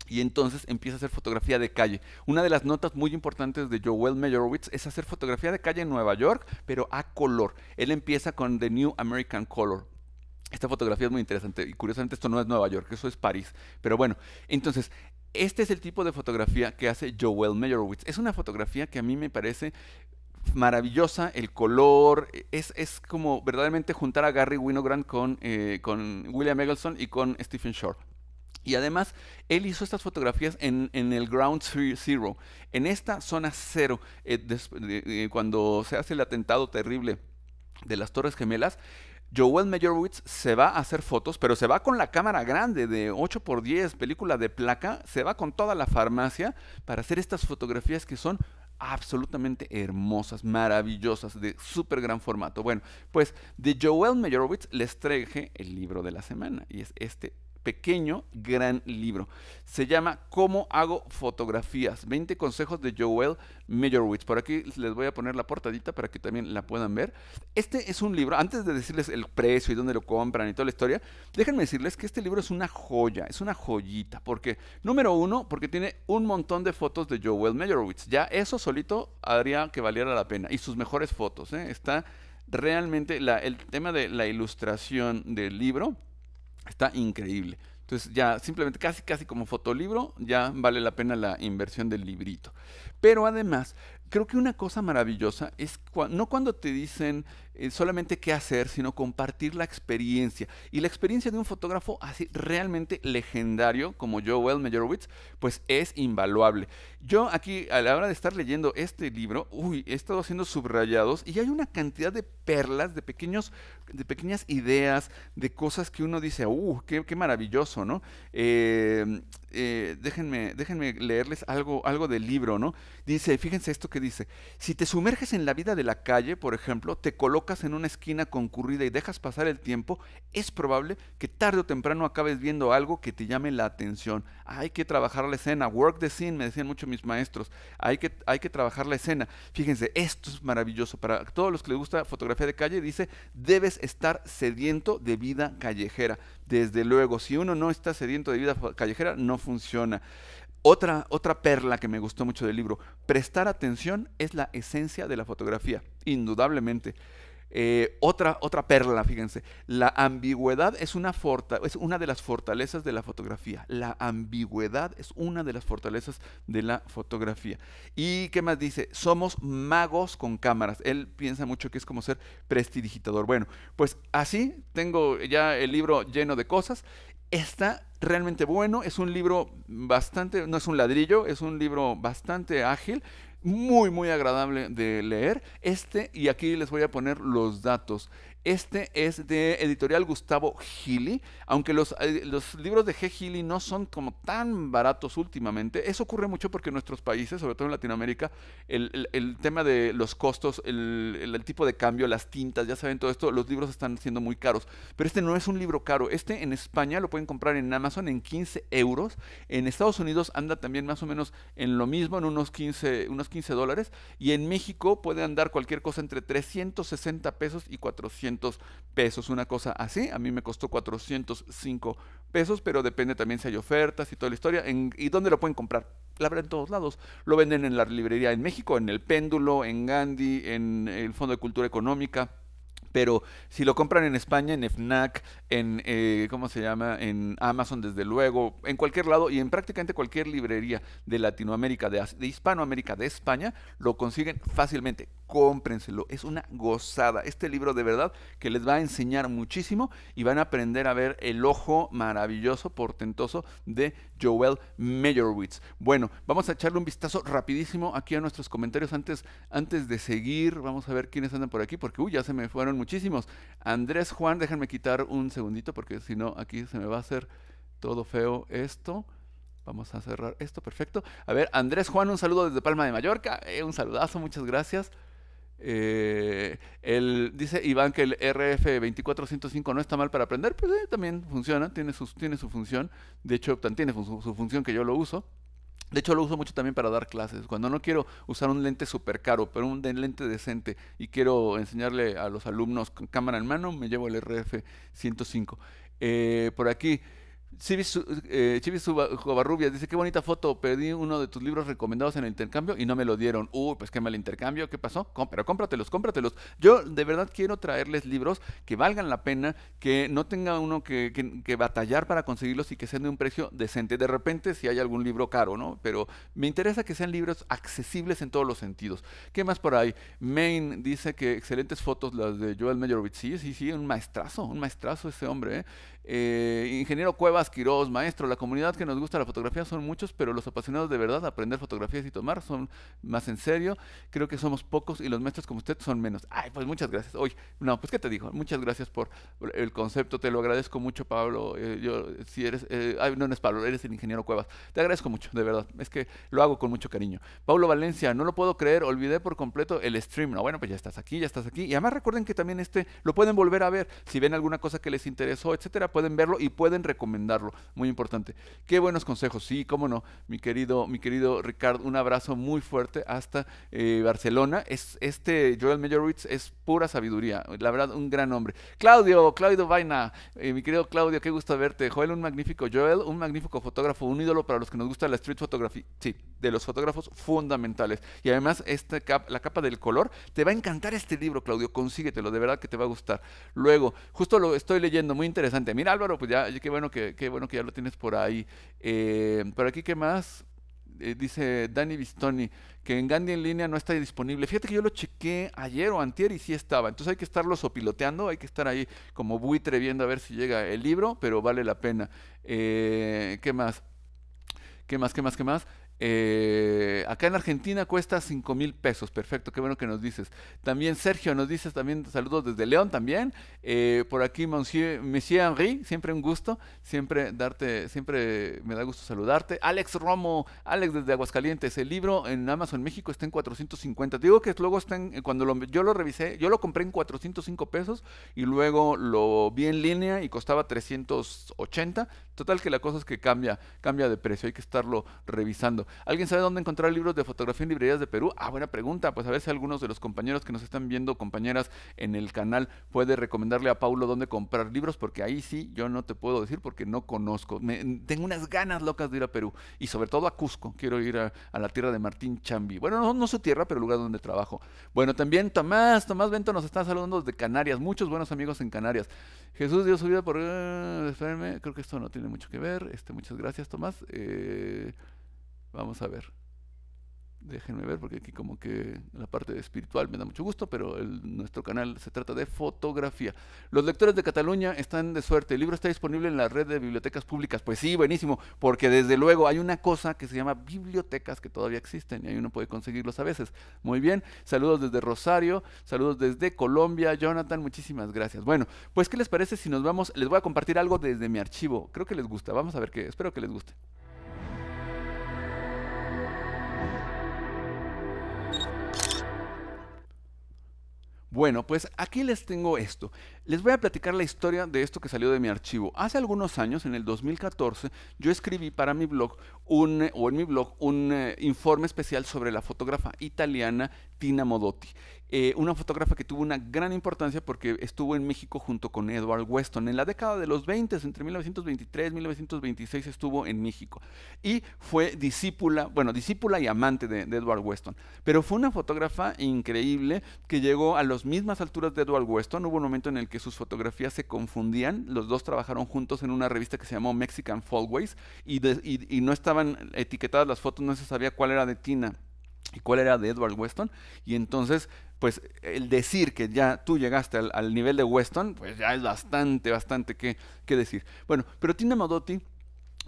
y entonces empieza a hacer fotografía de calle. Una de las notas muy importantes de Joel Meyerowitz es hacer fotografía de calle en Nueva York, pero a color. Él empieza con The New American Color. Esta fotografía es muy interesante y curiosamente esto no es Nueva York, eso es París. Pero bueno, entonces este es el tipo de fotografía que hace Joel Meyerowitz. Es una fotografía que a mí me parece maravillosa, el color, es, es, como verdaderamente juntar a Gary Winogrand con, eh, con William Eggleston y con Stephen Shore. Y además, él hizo estas fotografías en, el Ground Zero, en esta zona cero, eh, eh, cuando se hace el atentado terrible de las Torres Gemelas. Joel Meyerowitz se va a hacer fotos, pero se va con la cámara grande de 8x10, película de placa, se va con toda la farmacia para hacer estas fotografías que son absolutamente hermosas, maravillosas, de súper gran formato. Bueno, pues de Joel Meyerowitz les traje el libro de la semana y es este pequeño gran libro. Se llama ¿Cómo hago fotografías? 20 consejos de Joel Meyerowitz. Por aquí les voy a poner la portadita para que también la puedan ver. Este es un libro, antes de decirles el precio y dónde lo compran y toda la historia, déjenme decirles que este libro es una joya, es una joyita. Porque, número uno, porque tiene un montón de fotos de Joel Meyerowitz. Ya eso solito haría que valiera la pena. Y sus mejores fotos. ¿eh? Está realmente el tema de la ilustración del libro Está increíble. Entonces ya simplemente casi casi como fotolibro ya vale la pena la inversión del librito. Pero además, creo que una cosa maravillosa es no cuando te dicen eh, solamente qué hacer, sino compartir la experiencia. Y la experiencia de un fotógrafo así realmente legendario como Joel Meyerowitz, pues es invaluable. Yo aquí, a la hora de estar leyendo este libro, uy, he estado haciendo subrayados y hay una cantidad de perlas, de pequeños, de pequeñas ideas, de cosas que uno dice, uh, qué, qué maravilloso, ¿no? Em, eh, déjenme, déjenme leerles algo, algo del libro, ¿no? Dice, fíjense esto que dice, si te sumerges en la vida de la calle, por ejemplo, te coloca en una esquina concurrida y dejas pasar el tiempo, es probable que tarde o temprano acabes viendo algo que te llame la atención. Hay que trabajar la escena, work the scene, me decían mucho mis maestros. Hay que, hay que trabajar la escena. Fíjense, esto es maravilloso. Para todos los que les gusta fotografía de calle, dice, debes estar sediento de vida callejera. Desde luego, si uno no está sediento de vida callejera, no funciona. Otra, otra, perla que me gustó mucho del libro, prestar atención es la esencia de la fotografía, indudablemente. Eh, otra, otra perla, fíjense. La ambigüedad es una, es una de las fortalezas de la fotografía. La ambigüedad es una de las fortalezas de la fotografía. ¿Y qué más dice? Somos magos con cámaras. Él piensa mucho que es como ser prestidigitador. Bueno, pues así tengo ya el libro lleno de cosas. Está realmente bueno. Es un libro bastante, no es un ladrillo, es un libro bastante ágil muy, muy agradable de leer. Este, y aquí les voy a poner los datos. Este es de editorial Gustavo Gili. Aunque eh, los, libros de G. Gili no son como tan baratos últimamente, eso ocurre mucho porque en nuestros países, sobre todo en Latinoamérica, el, tema de los costos, el, tipo de cambio, las tintas, ya saben todo esto, los libros están siendo muy caros. Pero este no es un libro caro. Este en España lo pueden comprar en Amazon en 15 euros. En Estados Unidos anda también más o menos en lo mismo, en unos 15, unos 15 dólares. Y en México puede andar cualquier cosa entre 360 pesos y 400 pesos, una cosa así. A mí me costó 405 pesos, pero depende también si hay ofertas y toda la historia. En, ¿Y dónde lo pueden comprar? La verdad, en todos lados. Lo venden en la librería en México, en El Péndulo, en Gandhi, en el Fondo de Cultura Económica pero si lo compran en España, en FNAC, en, eh, ¿cómo se llama? En Amazon, desde luego, en cualquier lado y en prácticamente cualquier librería de Latinoamérica, de, Hispanoamérica, de España, lo consiguen fácilmente. Cómprenselo, es una gozada. Este libro de verdad que les va a enseñar muchísimo y van a aprender a ver el ojo maravilloso, portentoso de Joel Meyerowitz. Bueno, vamos a echarle un vistazo rapidísimo aquí a nuestros comentarios antes, antes de seguir. Vamos a ver quiénes andan por aquí, porque uy, ya se me fueron muchísimos. Andrés Juan, déjenme quitar un segundito porque si no aquí se me va a hacer todo feo esto. Vamos a cerrar esto, perfecto. A ver, Andrés Juan, un saludo desde Palma de Mallorca. Eh, un saludazo, muchas gracias. él, eh, dice Iván que el rf 2405 no está mal para aprender, pues eh, también funciona, tiene, sus, tiene su función. De hecho, tiene su función que yo lo uso. De hecho, lo uso mucho también para dar clases. Cuando no quiero usar un lente súper caro, pero un lente decente y quiero enseñarle a los alumnos con cámara en mano, me llevo el RF 105. Eh, por aquí, Chivis, eh, Jovarrubias dice, qué bonita foto, perdí uno de tus libros recomendados en el intercambio y no me lo dieron. Uy, uh, pues qué mal intercambio, ¿qué pasó? pero cómpratelos, cómpratelos. Yo de verdad quiero traerles libros que valgan la pena, que no tenga uno que, batallar para conseguirlos y que sean de un precio decente. De repente si hay algún libro caro, ¿no? Pero me interesa que sean libros accesibles en todos los sentidos. ¿Qué más por ahí? Main dice que excelentes fotos las de Joel Meyerowitz. Sí, sí, sí, un maestrazo, un maestrazo ese hombre. ¿eh? Eh, ingeniero Cuevas Quirós, maestro, la comunidad que nos gusta la fotografía son muchos, pero los apasionados de verdad aprender fotografías y tomar son más en serio. Creo que somos pocos y los maestros como usted son menos. Ay, pues muchas gracias. Oye, no, pues qué te digo Muchas gracias por el concepto. Te lo agradezco mucho, Pablo. Eh, yo, si eres, eh, ay, no, eres es Pablo, eres el ingeniero Cuevas. Te agradezco mucho, de verdad. Es que lo hago con mucho cariño. Pablo Valencia, no lo puedo creer, olvidé por completo el stream. No, bueno, pues ya estás aquí, ya estás aquí. Y además recuerden que también este lo pueden volver a ver. Si ven alguna cosa que les interesó, etcétera, pues pueden verlo y pueden recomendarlo. Muy importante. Qué buenos consejos, sí, cómo no. Mi querido, mi querido Ricardo, un abrazo muy fuerte hasta eh, Barcelona. Es, este Joel Meyerowitz es pura sabiduría, la verdad, un gran hombre. Claudio, Claudio Vaina, eh, mi querido Claudio, qué gusto verte. Joel, un magnífico Joel, un magnífico fotógrafo, un ídolo para los que nos gusta la street photography. Sí, de los fotógrafos fundamentales. Y además, esta la capa del color, te va a encantar este libro, Claudio, consíguetelo, de verdad que te va a gustar. Luego, justo lo estoy leyendo, muy interesante mira Álvaro, pues ya, qué bueno que, qué bueno que ya lo tienes por ahí. Eh, por aquí, ¿qué más? Eh, dice Dani Bistoni, que en Gandhi en línea no está disponible. Fíjate que yo lo chequé ayer o antier y sí estaba. Entonces hay que estarlo sopiloteando, hay que estar ahí como buitre viendo a ver si llega el libro, pero vale la pena. Eh, ¿Qué más? ¿Qué más? ¿Qué más? ¿Qué más? Eh, acá en Argentina cuesta 5 mil pesos. Perfecto, qué bueno que nos dices. También Sergio nos dices también saludos desde León también. Eh, por aquí Monsieur, Monsieur Henry, siempre un gusto. Siempre darte, siempre me da gusto saludarte. Alex Romo, Alex desde Aguascalientes. El libro en Amazon México está en 450. digo que luego está en, eh, cuando lo, yo lo revisé, yo lo compré en 405 pesos y luego lo vi en línea y costaba 380. Total que la cosa es que cambia, cambia de precio, hay que estarlo revisando. ¿Alguien sabe dónde encontrar libros de fotografía en librerías de Perú? Ah, buena pregunta. Pues a ver si algunos de los compañeros que nos están viendo, compañeras en el canal, puede recomendarle a Paulo dónde comprar libros, porque ahí sí yo no te puedo decir porque no conozco. tengo unas ganas locas de ir a Perú y sobre todo a Cusco. Quiero ir a, la tierra de Martín Chambi. Bueno, no, su tierra, pero el lugar donde trabajo. Bueno, también Tomás, Tomás Bento nos está saludando desde Canarias. Muchos buenos amigos en Canarias. Jesús dio su vida por... Eh, creo que esto no tiene mucho que ver. Este, muchas gracias, Tomás. Eh, Vamos a ver. Déjenme ver porque aquí como que la parte espiritual me da mucho gusto, pero nuestro canal se trata de fotografía. Los lectores de Cataluña están de suerte. El libro está disponible en la red de bibliotecas públicas. Pues sí, buenísimo, porque desde luego hay una cosa que se llama bibliotecas que todavía existen y ahí uno puede conseguirlos a veces. Muy bien, saludos desde Rosario, saludos desde Colombia. Jonathan, muchísimas gracias. Bueno, pues ¿qué les parece si nos vamos? Les voy a compartir algo desde mi archivo. Creo que les gusta. Vamos a ver qué. Espero que les guste. Bueno, pues aquí les tengo esto. Les voy a platicar la historia de esto que salió de mi archivo. Hace algunos años, en el 2014, yo escribí para mi blog un, eh, o en mi blog un eh, informe especial sobre la fotógrafa italiana Tina Modotti. Eh, una fotógrafa que tuvo una gran importancia porque estuvo en México junto con Edward Weston. En la década de los 20, entre 1923 y 1926 estuvo en México. Y fue discípula, bueno, discípula y amante de, de, Edward Weston. Pero fue una fotógrafa increíble que llegó a las mismas alturas de Edward Weston. Hubo un momento en el que sus fotografías se confundían. Los dos trabajaron juntos en una revista que se llamó Mexican Fallways y, no estaban etiquetadas las fotos, no se sabía cuál era de Tina y cuál era de Edward Weston. Y entonces, pues el decir que ya tú llegaste al, nivel de Weston, pues ya es bastante, bastante que, decir. Bueno, pero Tina Modotti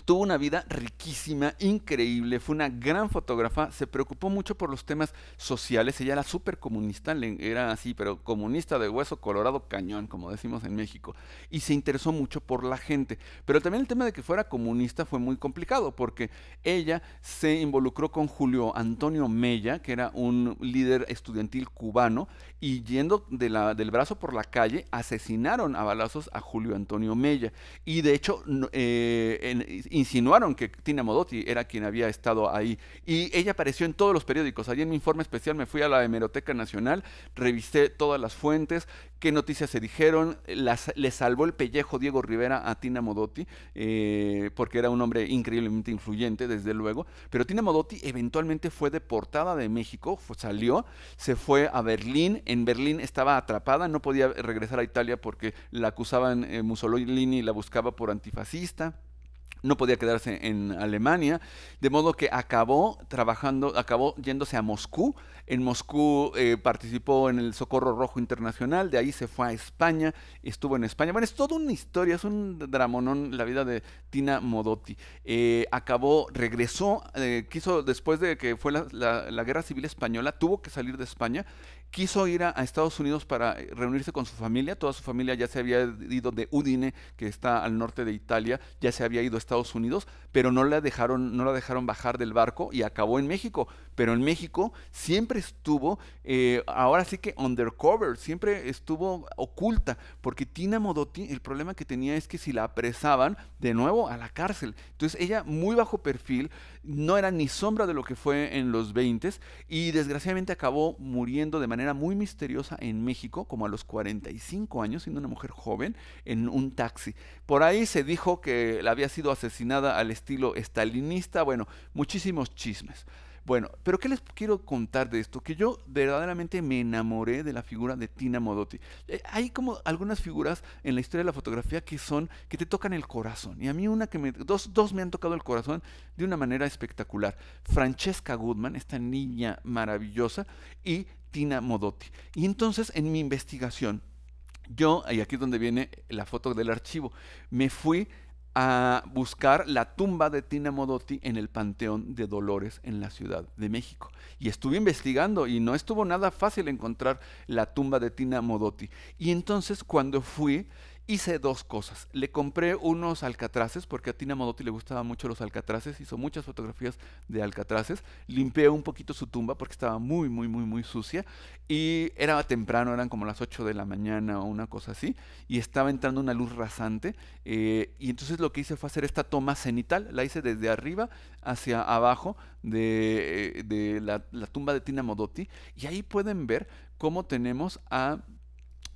Tuvo una vida riquísima, increíble, fue una gran fotógrafa, se preocupó mucho por los temas sociales, ella era súper comunista, era así, pero comunista de hueso colorado cañón, como decimos en México, y se interesó mucho por la gente. Pero también el tema de que fuera comunista fue muy complicado, porque ella se involucró con Julio Antonio Mella, que era un líder estudiantil cubano, y yendo de la, del brazo por la calle, asesinaron a balazos a Julio Antonio Mella. Y de hecho, eh, en, insinuaron que Tina Modotti era quien había estado ahí. Y ella apareció en todos los periódicos. Allí en mi informe especial me fui a la Hemeroteca Nacional, revisé todas las fuentes, qué noticias se dijeron. le salvó el pellejo Diego Rivera a Tina Modotti, eh, porque era un hombre increíblemente influyente, desde luego. Pero Tina Modotti eventualmente fue deportada de México, salió, se fue a Berlín. En Berlín estaba atrapada, no podía regresar a Italia porque la acusaban Mussolini eh, Mussolini, la buscaba por antifascista no podía quedarse en Alemania, de modo que acabó trabajando, acabó yéndose a Moscú. En Moscú eh, participó en el Socorro Rojo Internacional, de ahí se fue a España, estuvo en España. Bueno, es toda una historia, es un dramonón la vida de Tina Modotti. Eh, acabó, regresó, eh, quiso, después de que fue la Guerra Civil Española, tuvo que salir de España quiso ir a, Estados Unidos para eh, reunirse con su familia. Toda su familia ya se había ido de Udine, que está al norte de Italia, ya se había ido a Estados Unidos, pero no la dejaron, no la dejaron bajar del barco y acabó en México. Pero en México siempre estuvo, eh, ahora sí que undercover, siempre estuvo oculta, porque Tina Modotti, el problema que tenía es que si la apresaban, de nuevo a la cárcel. Entonces ella, muy bajo perfil, no era ni sombra de lo que fue en los 20 y desgraciadamente acabó muriendo de manera muy misteriosa en México, como a los 45 años, siendo una mujer joven, en un taxi. Por ahí se dijo que la había sido asesinada al estilo estalinista, bueno, muchísimos chismes. Bueno, pero ¿qué les quiero contar de esto? Que yo verdaderamente me enamoré de la figura de Tina Modotti. Eh, hay como algunas figuras en la historia de la fotografía que son, que te tocan el corazón. Y a mí una que me, dos, dos me han tocado el corazón de una manera espectacular. Francesca Goodman, esta niña maravillosa, y Tina Modotti. Y entonces en mi investigación, yo, y aquí es donde viene la foto del archivo, me fui a buscar la tumba de Tina Modotti en el Panteón de Dolores en la Ciudad de México. Y estuve investigando y no estuvo nada fácil encontrar la tumba de Tina Modotti. Y entonces cuando fui hice dos cosas. Le compré unos alcatraces, porque a Tina Modotti le gustaban mucho los alcatraces, hizo muchas fotografías de alcatraces. Limpié un poquito su tumba porque estaba muy, muy, muy, muy sucia. Y era temprano, eran como las 8 de la mañana o una cosa así. Y estaba entrando una luz rasante. Eh, y entonces lo que hice fue hacer esta toma cenital. La hice desde arriba hacia abajo de, eh, la, la tumba de Tina Modotti. Y ahí pueden ver cómo tenemos a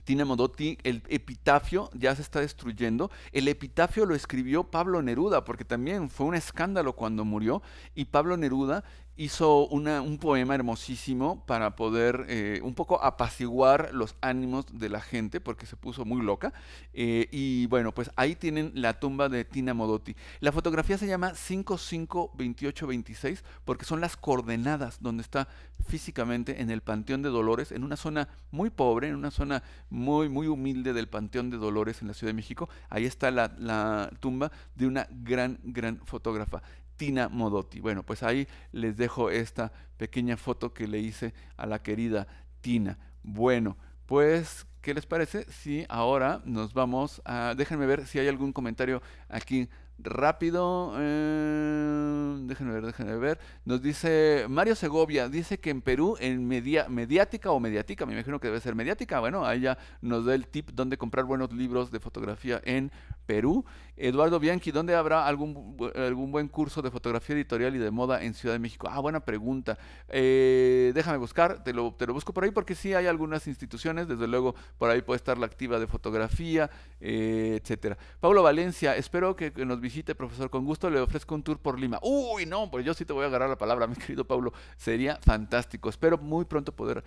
Tina Modotti, el epitafio ya se está destruyendo. El epitafio lo escribió Pablo Neruda, porque también fue un escándalo cuando murió, y Pablo Neruda hizo un poema hermosísimo para poder eh, un poco apaciguar los ánimos de la gente porque se puso muy loca. Eh, y bueno, pues ahí tienen la tumba de Tina Modotti. La fotografía se llama 552826 porque son las coordenadas donde está físicamente en el Panteón de Dolores, en una zona muy pobre, en una zona muy, muy humilde del Panteón de Dolores en la Ciudad de México. Ahí está la, la tumba de una gran, gran fotógrafa. Tina Modotti. Bueno, pues ahí les dejo esta pequeña foto que le hice a la querida Tina. Bueno, pues, ¿qué les parece? Si ahora nos vamos a... Déjenme ver si hay algún comentario aquí rápido. Eh, déjenme ver, déjenme ver. Nos dice Mario Segovia, dice que en Perú, en media, mediática o mediática, me imagino que debe ser mediática. Bueno, ahí ya nos da el tip donde comprar buenos libros de fotografía en Perú. Eduardo Bianchi, ¿dónde habrá algún, algún buen curso de fotografía editorial y de moda en Ciudad de México? Ah, buena pregunta. Eh, déjame buscar, te lo, te lo busco por ahí porque sí hay algunas instituciones, desde luego por ahí puede estar la activa de fotografía, eh, etcétera. Pablo Valencia, espero que, nos visite, profesor. Con gusto le ofrezco un tour por Lima. Uy, no, pues yo sí te voy a agarrar la palabra, mi querido Pablo. Sería fantástico. Espero muy pronto poder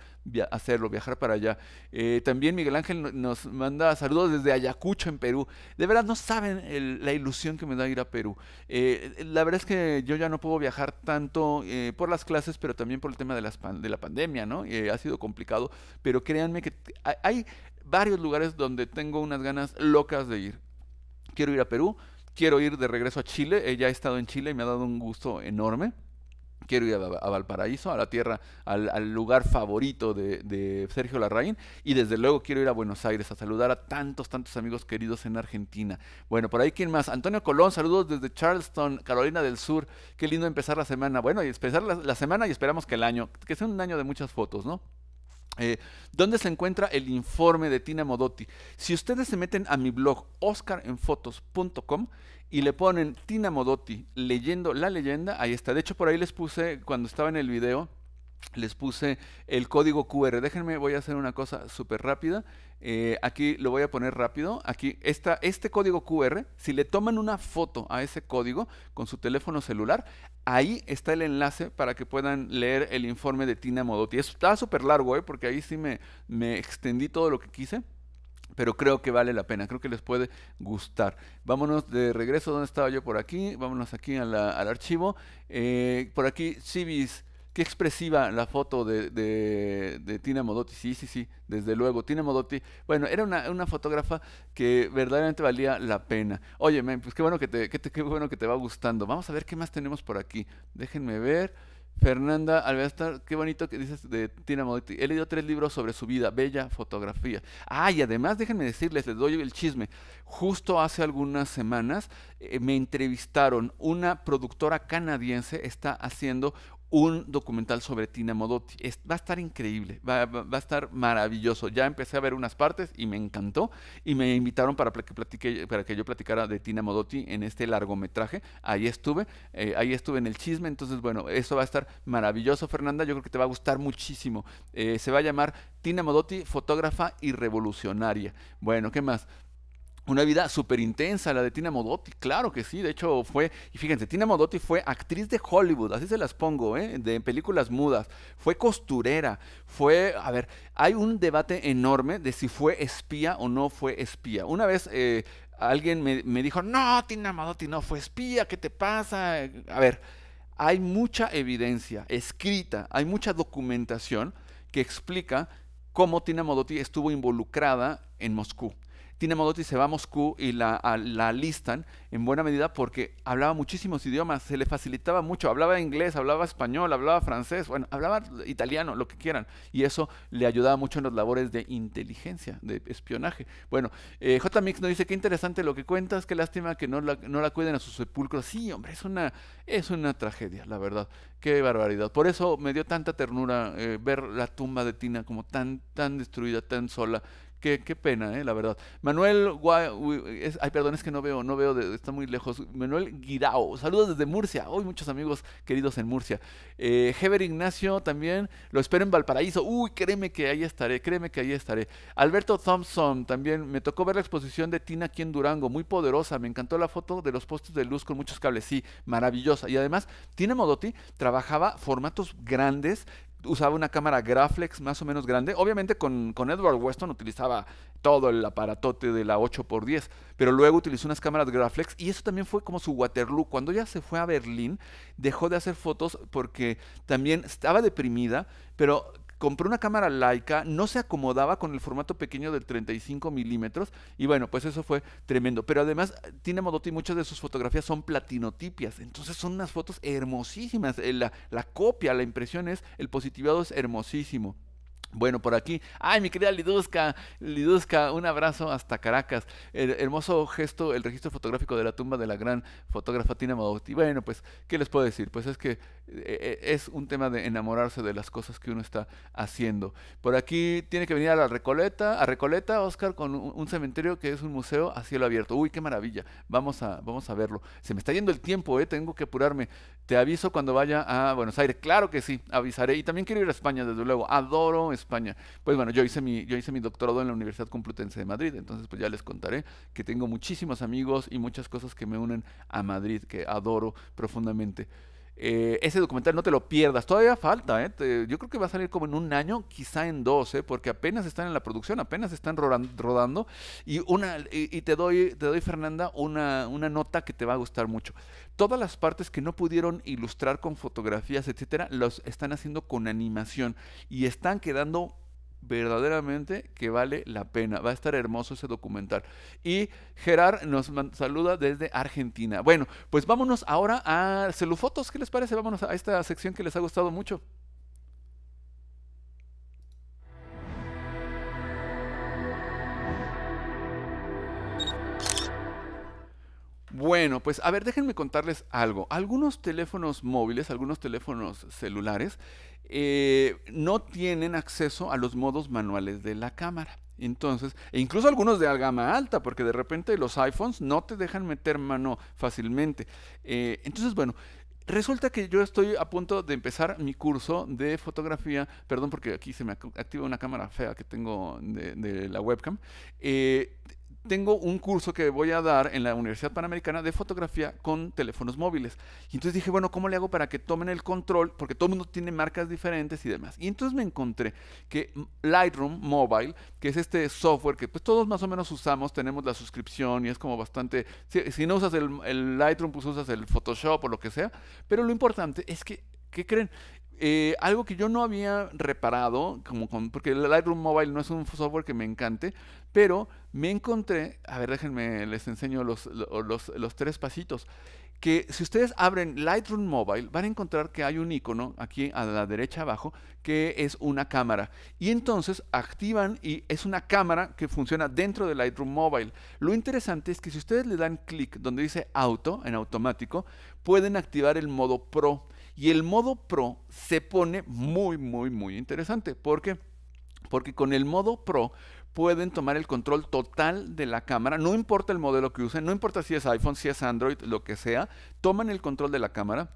hacerlo, viajar para allá. Eh, también Miguel Ángel nos manda saludos desde Ayacucho, en Perú. De verdad, no saben la ilusión que me da ir a Perú. Eh, la verdad es que yo ya no puedo viajar tanto eh, por las clases, pero también por el tema de, las de la pandemia, ¿no? Eh, ha sido complicado, pero créanme que hay varios lugares donde tengo unas ganas locas de ir. Quiero ir a Perú, quiero ir de regreso a Chile, ya he estado en Chile y me ha dado un gusto enorme quiero ir a, Valparaíso, a la tierra, al, lugar favorito de, Sergio Larraín, y desde luego quiero ir a Buenos Aires a saludar a tantos, tantos amigos queridos en Argentina. Bueno, por ahí quién más. Antonio Colón, saludos desde Charleston, Carolina del Sur. Qué lindo empezar la semana. Bueno, y empezar la, la semana y esperamos que el año, que sea un año de muchas fotos, ¿no? Eh, ¿Dónde se encuentra el informe de Tina Modotti? Si ustedes se meten a mi blog oscarenfotos.com y le ponen Tina Modotti leyendo la leyenda, ahí está. De hecho, por ahí les puse cuando estaba en el video les puse el código QR. Déjenme, voy a hacer una cosa súper rápida. Eh, aquí lo voy a poner rápido. Aquí está este código QR. Si le toman una foto a ese código con su teléfono celular, ahí está el enlace para que puedan leer el informe de Tina Modotti. Está súper largo, ¿eh? porque ahí sí me, me extendí todo lo que quise pero creo que vale la pena, creo que les puede gustar. Vámonos de regreso, ¿dónde estaba yo por aquí? Vámonos aquí al archivo. Eh, por aquí, Civis qué expresiva la foto de, Tina Modotti. Sí, sí, sí, desde luego. Tina Modotti, bueno, era una, fotógrafa que verdaderamente valía la pena. Oye, pues qué bueno que te, qué bueno que te va gustando. Vamos a ver qué más tenemos por aquí. Déjenme ver. Fernanda Alvestar, qué bonito que dices de Tina Modotti. He leído tres libros sobre su vida, bella fotografía. Ah, y además déjenme decirles, les doy el chisme. Justo hace algunas semanas eh, me entrevistaron una productora canadiense, está haciendo un documental sobre Tina Modotti. Es, va a estar increíble, va, a estar maravilloso. Ya empecé a ver unas partes y me encantó y me invitaron para que, platique, para que yo platicara de Tina Modotti en este largometraje. Ahí estuve, eh, ahí estuve en el chisme, entonces bueno, eso va a estar maravilloso, Fernanda. Yo creo que te va a gustar muchísimo. Eh, se va a llamar Tina Modotti, fotógrafa y revolucionaria. Bueno, ¿qué más? Una vida súper intensa, la de Tina Modotti, claro que sí, de hecho fue, y fíjense, Tina Modotti fue actriz de Hollywood, así se las pongo, ¿eh? de películas mudas, fue costurera, fue, a ver, hay un debate enorme de si fue espía o no fue espía. Una vez eh, alguien me, me, dijo, no, Tina Modotti no fue espía, ¿qué te pasa? A ver, hay mucha evidencia escrita, hay mucha documentación que explica cómo Tina Modotti estuvo involucrada en Moscú. Tina Modotti se va a Moscú y la, la, listan en buena medida porque hablaba muchísimos idiomas, se le facilitaba mucho, hablaba inglés, hablaba español, hablaba francés, bueno, hablaba italiano, lo que quieran, y eso le ayudaba mucho en las labores de inteligencia, de espionaje. Bueno, eh, J. Mix nos dice, qué interesante lo que cuentas, qué lástima que no la, no la cuiden a su sepulcro. Sí, hombre, es una, es una tragedia, la verdad, qué barbaridad. Por eso me dio tanta ternura eh, ver la tumba de Tina como tan, tan destruida, tan sola, Qué, pena, eh, la verdad. Manuel, Guay, ay, perdón, es que no veo, no veo, está muy lejos. Manuel Guirao, saludos desde Murcia. Hoy muchos amigos queridos en Murcia. Eh, Heber Ignacio también, lo espero en Valparaíso. Uy, créeme que ahí estaré, créeme que ahí estaré. Alberto Thompson también, me tocó ver la exposición de Tina aquí en Durango, muy poderosa. Me encantó la foto de los postes de luz con muchos cables, sí, maravillosa. Y además, Tina Modotti trabajaba formatos grandes usaba una cámara Graflex más o menos grande. Obviamente con, con, Edward Weston utilizaba todo el aparatote de la 8x10, pero luego utilizó unas cámaras Graflex y eso también fue como su Waterloo. Cuando ya se fue a Berlín, dejó de hacer fotos porque también estaba deprimida, pero Compró una cámara laica no se acomodaba con el formato pequeño del 35 milímetros y bueno, pues eso fue tremendo. Pero además, eh, Tina Modotti, muchas de sus fotografías son platinotipias, entonces son unas fotos hermosísimas. Eh, la, la copia, la impresión es, el positivado es hermosísimo. Bueno, por aquí. Ay, mi querida Liduzca, Liduzca, un abrazo hasta Caracas. El hermoso gesto, el registro fotográfico de la tumba de la gran fotógrafa Tina Modotti. Bueno, pues, ¿qué les puedo decir? Pues es que e, e, es un tema de enamorarse de las cosas que uno está haciendo. Por aquí tiene que venir a la Recoleta, a Recoleta, Oscar, con un, cementerio que es un museo a cielo abierto. Uy, qué maravilla. Vamos a, vamos a verlo. Se me está yendo el tiempo, eh, tengo que apurarme. Te aviso cuando vaya a Buenos Aires. Claro que sí, avisaré. Y también quiero ir a España, desde luego. Adoro España. Pues bueno, yo hice mi, yo hice mi doctorado en la Universidad Complutense de Madrid, entonces pues ya les contaré que tengo muchísimos amigos y muchas cosas que me unen a Madrid, que adoro profundamente. Eh, ese documental no te lo pierdas, todavía falta, ¿eh? yo creo que va a salir como en un año, quizá en dos ¿eh? porque apenas están en la producción, apenas están rodando. Y, una, te, doy, te doy, Fernanda, una, una nota que te va a gustar mucho. Todas las partes que no pudieron ilustrar con fotografías, etcétera, los están haciendo con animación y están quedando verdaderamente que vale la pena. Va a estar hermoso ese documental. Y Gerard nos saluda desde Argentina. Bueno, pues vámonos ahora a Celufotos. ¿Qué les parece? Vámonos a esta sección que les ha gustado mucho. Bueno, pues a ver, déjenme contarles algo. Algunos teléfonos móviles, algunos teléfonos celulares, eh, no tienen acceso a los modos manuales de la cámara. Entonces, e incluso algunos de gama alta, porque de repente los iPhones no te dejan meter mano fácilmente. Eh, entonces, bueno, resulta que yo estoy a punto de empezar mi curso de fotografía, perdón porque aquí se me activa una cámara fea que tengo de, la webcam. Eh, tengo un curso que voy a dar en la Universidad Panamericana de fotografía con teléfonos móviles. Y entonces dije, bueno, ¿cómo le hago para que tomen el control? Porque todo el mundo tiene marcas diferentes y demás. Y entonces me encontré que Lightroom Mobile, que es este software que pues todos más o menos usamos, tenemos la suscripción y es como bastante, si, no usas el Lightroom, pues usas el Photoshop o lo que sea. Pero lo importante es que ¿Qué creen? Eh, algo que yo no había reparado, como porque Lightroom Mobile no es un software que me encante, pero me encontré, a ver, déjenme, les enseño los, los tres pasitos, que si ustedes abren Lightroom Mobile van a encontrar que hay un icono aquí a la derecha abajo que es una cámara. Y entonces activan y es una cámara que funciona dentro de Lightroom Mobile. Lo interesante es que si ustedes le dan clic donde dice auto, en automático, pueden activar el modo pro. Y el modo Pro se pone muy, muy, muy interesante. ¿Por qué? Porque con el modo Pro pueden tomar el control total de la cámara, no importa el modelo que usen, no importa si es iPhone, si es Android, lo que sea, toman el control de la cámara,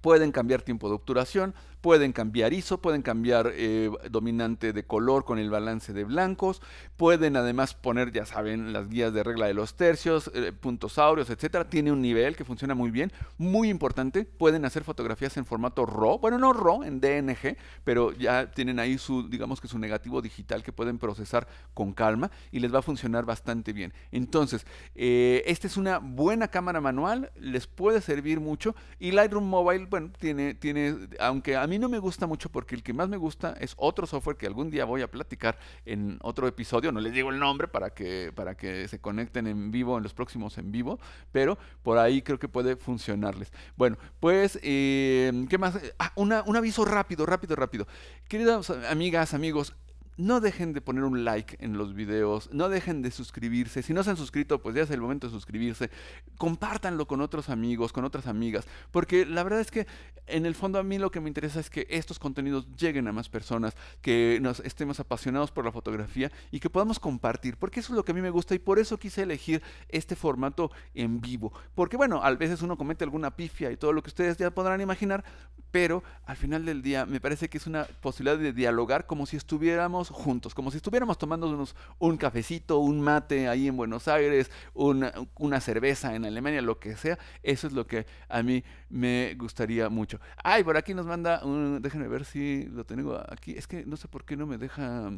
pueden cambiar tiempo de obturación, pueden cambiar ISO, pueden cambiar eh, dominante de color con el balance de blancos, pueden además poner, ya saben, las guías de regla de los tercios, eh, puntos áureos, etcétera. Tiene un nivel que funciona muy bien, muy importante. Pueden hacer fotografías en formato RAW, bueno, no RAW, en DNG, pero ya tienen ahí su, digamos que su negativo digital que pueden procesar con calma y les va a funcionar bastante bien. Entonces, eh, esta es una buena cámara manual, les puede servir mucho y Lightroom Mobile, bueno, tiene, tiene aunque a mí no me gusta mucho porque el que más me gusta es otro software que algún día voy a platicar en otro episodio. No les digo el nombre para que, para que se conecten en vivo, en los próximos en vivo, pero por ahí creo que puede funcionarles. Bueno, pues, eh, ¿qué más? Ah, un aviso rápido, rápido, rápido. Queridas amigas, amigos, no dejen de poner un like en los videos, no dejen de suscribirse. Si no se han suscrito, pues ya es el momento de suscribirse. Compártanlo con otros amigos, con otras amigas, porque la verdad es que en el fondo a mí lo que me interesa es que estos contenidos lleguen a más personas, que nos estemos apasionados por la fotografía y que podamos compartir, porque eso es lo que a mí me gusta y por eso quise elegir este formato en vivo. Porque bueno, a veces uno comete alguna pifia y todo lo que ustedes ya podrán imaginar, pero al final del día me parece que es una posibilidad de dialogar como si estuviéramos juntos, como si estuviéramos tomándonos un cafecito, un mate ahí en Buenos Aires, una, cerveza en Alemania, lo que sea. Eso es lo que a mí me gustaría mucho. Ay, por aquí nos manda un, déjenme ver si lo tengo aquí. Es que no sé por qué no me deja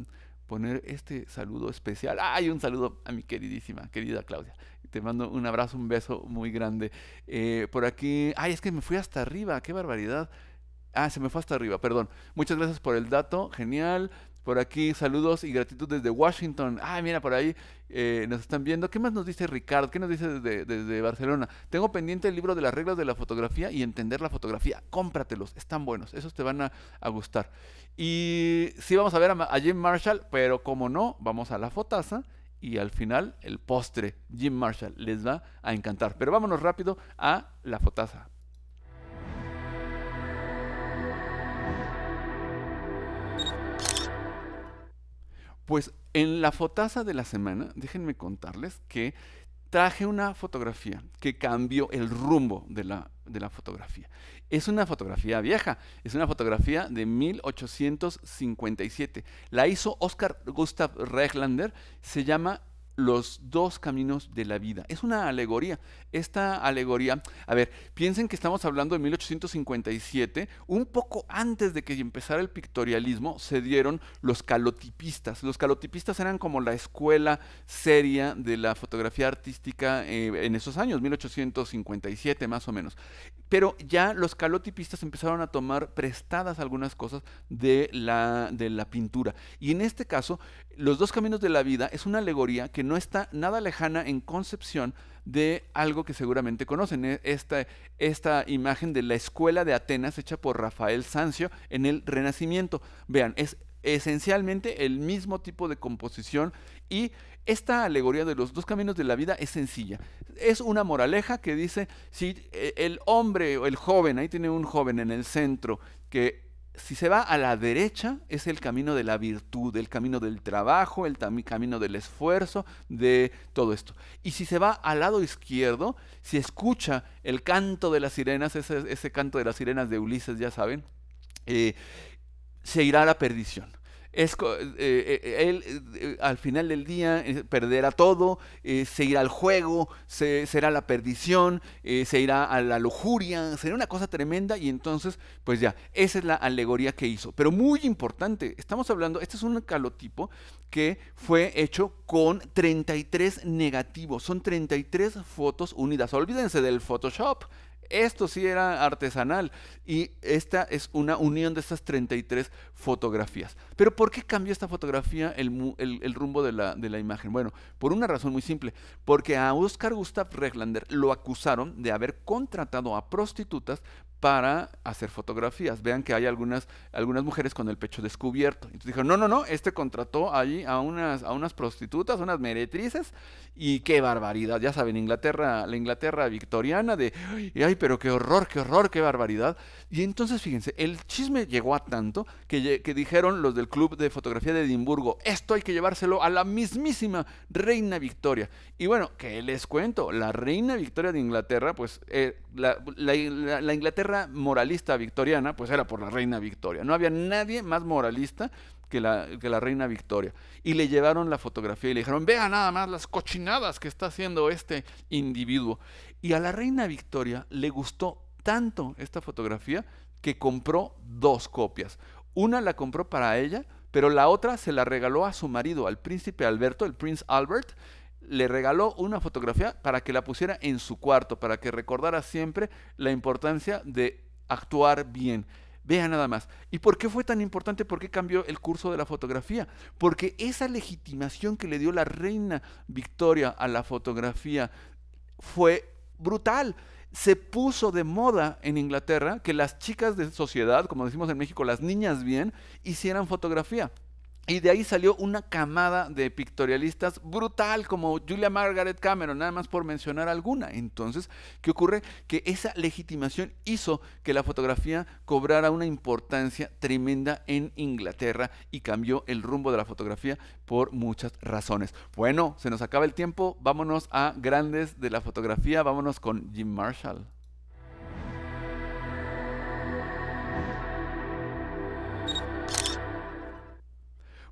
poner este saludo especial. ¡Ay! Un saludo a mi queridísima, querida Claudia. Te mando un abrazo, un beso muy grande. Eh, por aquí. ¡Ay! Es que me fui hasta arriba. ¡Qué barbaridad! Ah, se me fue hasta arriba, perdón. Muchas gracias por el dato, genial. Por aquí, saludos y gratitud desde Washington. Ah, mira, por ahí eh, nos están viendo. ¿Qué más nos dice Ricardo? ¿Qué nos dice desde, Barcelona? Tengo pendiente el libro de las reglas de la fotografía y entender la fotografía. Cómpratelos, están buenos, esos te van a, gustar. Y sí, vamos a ver a, a, Jim Marshall, pero como no, vamos a la fotaza y al final el postre. Jim Marshall les va a encantar. Pero vámonos rápido a la fotaza. Pues en la fotaza de la semana, déjenme contarles que traje una fotografía que cambió el rumbo de la, fotografía. Es una fotografía vieja, es una fotografía de 1857. La hizo Oscar Gustav Rechlander, se llama los dos caminos de la vida. Es una alegoría. Esta alegoría, a ver, piensen que estamos hablando de 1857, un poco antes de que empezara el pictorialismo se dieron los calotipistas. Los calotipistas eran como la escuela seria de la fotografía artística eh, en esos años, 1857 más o menos pero ya los calotipistas empezaron a tomar prestadas algunas cosas de la, de la pintura. Y en este caso, Los dos caminos de la vida es una alegoría que no está nada lejana en concepción de algo que seguramente conocen, e, esta, esta imagen de la escuela de Atenas hecha por Rafael Sanzio en el Renacimiento. Vean, es esencialmente el mismo tipo de composición y esta alegoría de los dos caminos de la vida es sencilla. Es una moraleja que dice, si eh, el hombre o el joven, ahí tiene un joven en el centro, que si se va a la derecha es el camino de la virtud, el camino del trabajo, el camino del esfuerzo, de todo esto. Y si se va al lado izquierdo, si escucha el canto de las sirenas, ese, canto de las sirenas de Ulises, ya saben, eh, se irá a la perdición. Eh, eh, eh, él al final del día perderá todo, se irá al juego, se, será la perdición, se irá a la lujuria, será una cosa tremenda y entonces, pues ya, esa es la alegoría que hizo. Pero muy importante, estamos hablando, este es un calotipo que fue hecho con 33 negativos, son 33 fotos unidas, olvídense del Photoshop, esto sí era artesanal y esta es una unión de estas 33 fotografías. Pero ¿por qué cambió esta fotografía el, el, rumbo de la, de la, imagen? Bueno, por una razón muy simple, porque a Oscar Gustav Reglander lo acusaron de haber contratado a prostitutas para hacer fotografías. Vean que hay algunas, algunas mujeres con el pecho descubierto. Entonces dijeron, no, no, no, este contrató allí a unas, a unas prostitutas, unas meretrices, y qué barbaridad. Ya saben, Inglaterra, la Inglaterra victoriana de, pero qué horror, qué horror, qué barbaridad. Y entonces, fíjense, el chisme llegó a tanto que, dijeron los del Club de Fotografía de Edimburgo, esto hay que llevárselo a la mismísima Reina Victoria. Y bueno, que les cuento, la Reina Victoria de Inglaterra, pues eh, la, Inglaterra moralista victoriana, pues era por la Reina Victoria. No había nadie más moralista que la, que la, reina Victoria. Y le llevaron la fotografía y le dijeron, vea nada más las cochinadas que está haciendo este individuo. Y a la reina Victoria le gustó tanto esta fotografía que compró dos copias. Una la compró para ella, pero la otra se la regaló a su marido, al príncipe Alberto, el Prince Albert, le regaló una fotografía para que la pusiera en su cuarto, para que recordara siempre la importancia de actuar bien. Vea nada más. ¿Y por qué fue tan importante? ¿Por qué cambió el curso de la fotografía? Porque esa legitimación que le dio la reina Victoria a la fotografía fue brutal. Se puso de moda en Inglaterra que las chicas de sociedad, como decimos en México, las niñas bien, hicieran fotografía. Y de ahí salió una camada de pictorialistas brutal, como Julia Margaret Cameron, nada más por mencionar alguna. Entonces, ¿qué ocurre? Que esa legitimación hizo que la fotografía cobrara una importancia tremenda en Inglaterra y cambió el rumbo de la fotografía por muchas razones. Bueno, se nos acaba el tiempo, vámonos a grandes de la fotografía, vámonos con Jim Marshall.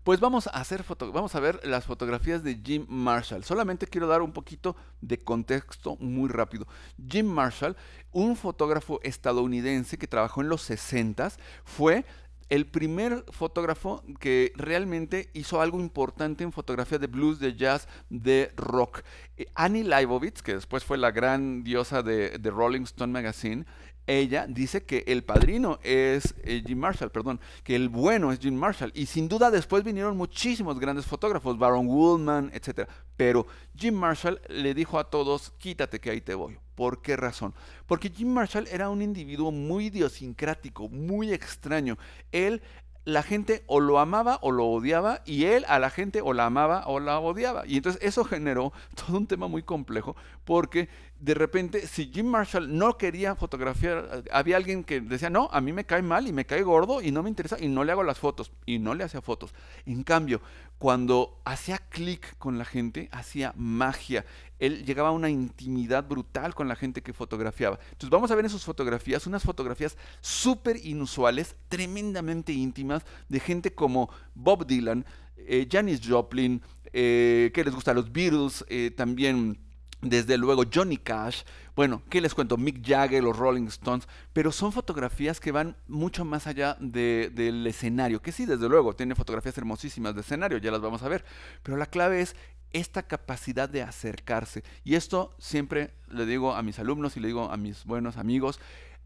pues vamos a hacer foto vamos a ver las fotografías de Jim Marshall. Solamente quiero dar un poquito de contexto muy rápido. Jim Marshall, un fotógrafo estadounidense que trabajó en los 60s, fue el primer fotógrafo que realmente hizo algo importante en fotografía de blues, de jazz, de rock. Eh, Annie Leibovitz, que después fue la gran diosa de, de Rolling Stone Magazine, ella dice que el padrino es eh, Jim Marshall, perdón, que el bueno es Jim Marshall. Y sin duda después vinieron muchísimos grandes fotógrafos, Baron Woolman, etc. Pero Jim Marshall le dijo a todos, quítate que ahí te voy. ¿Por qué razón? Porque Jim Marshall era un individuo muy idiosincrático, muy extraño. Él la gente o lo amaba o lo odiaba y él a la gente o la amaba o la odiaba. Y entonces eso generó todo un tema muy complejo porque de repente si Jim Marshall no quería fotografiar, eh, había alguien que decía, no, a mí me cae mal y me cae gordo y no me interesa y no le hago las fotos y no le hacía fotos. En cambio, cuando hacía clic con la gente, hacía magia. Él llegaba a una intimidad brutal con la gente que fotografiaba. Entonces vamos a ver en sus fotografías, unas fotografías súper inusuales, tremendamente íntimas, de gente como Bob Dylan, eh, Janis Joplin, eh, que les gusta los Beatles, eh, también... Desde luego Johnny Cash, bueno, ¿qué les cuento? Mick Jagger, los Rolling Stones, pero son fotografías que van mucho más allá del escenario, que sí, desde luego, tiene fotografías hermosísimas de escenario, ya las vamos a ver, pero la clave es esta capacidad de acercarse. Y esto siempre le digo a mis alumnos y le digo a mis buenos amigos,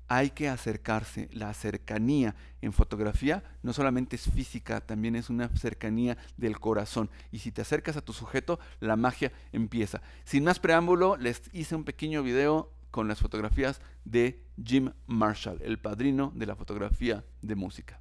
hay que acercarse. La cercanía en fotografía no solamente es física, también es una cercanía del corazón. Y si te acercas a tu sujeto, la magia empieza. Sin más preámbulo, les hice un pequeño video con las fotografías de Jim Marshall, el padrino de la fotografía de música.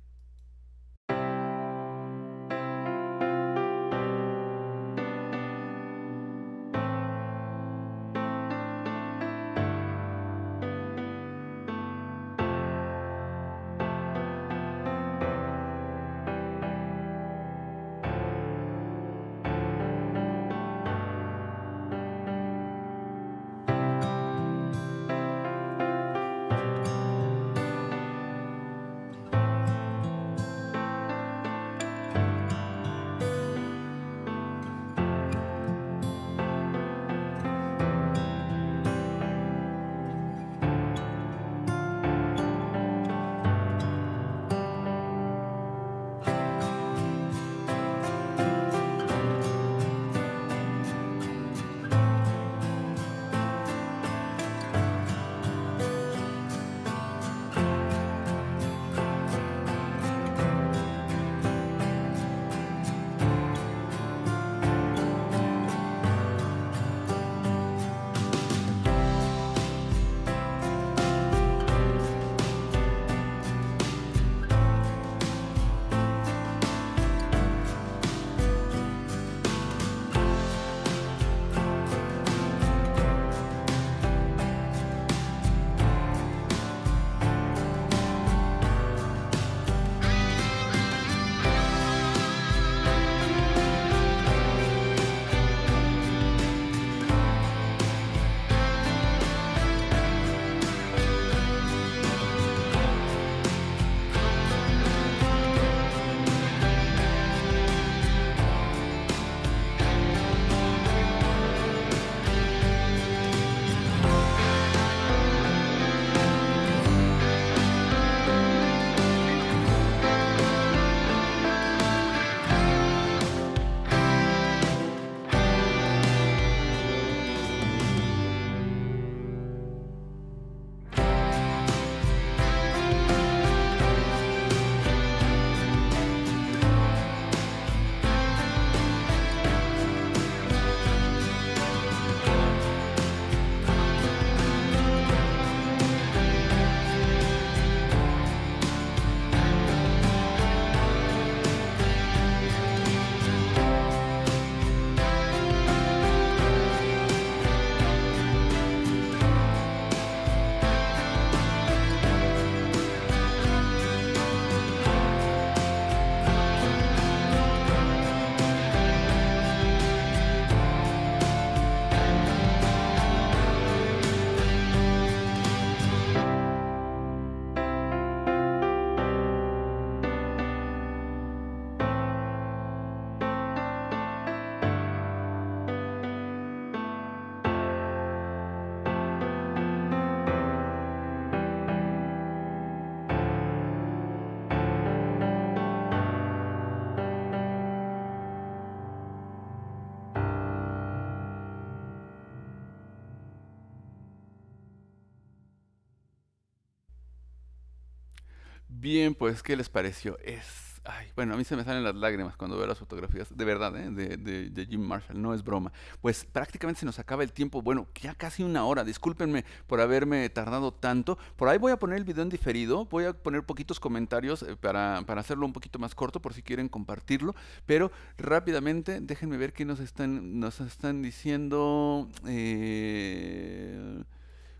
Bien, pues, ¿qué les pareció? Es. Ay, bueno, a mí se me salen las lágrimas cuando veo las fotografías, de verdad, ¿eh? de, de, Jim Marshall, no es broma. Pues prácticamente se nos acaba el tiempo, bueno, ya casi una hora, discúlpenme por haberme tardado tanto. Por ahí voy a poner el video en diferido, voy a poner poquitos comentarios eh, para, hacerlo un poquito más corto por si quieren compartirlo, pero rápidamente déjenme ver qué nos están, nos están diciendo. Eh,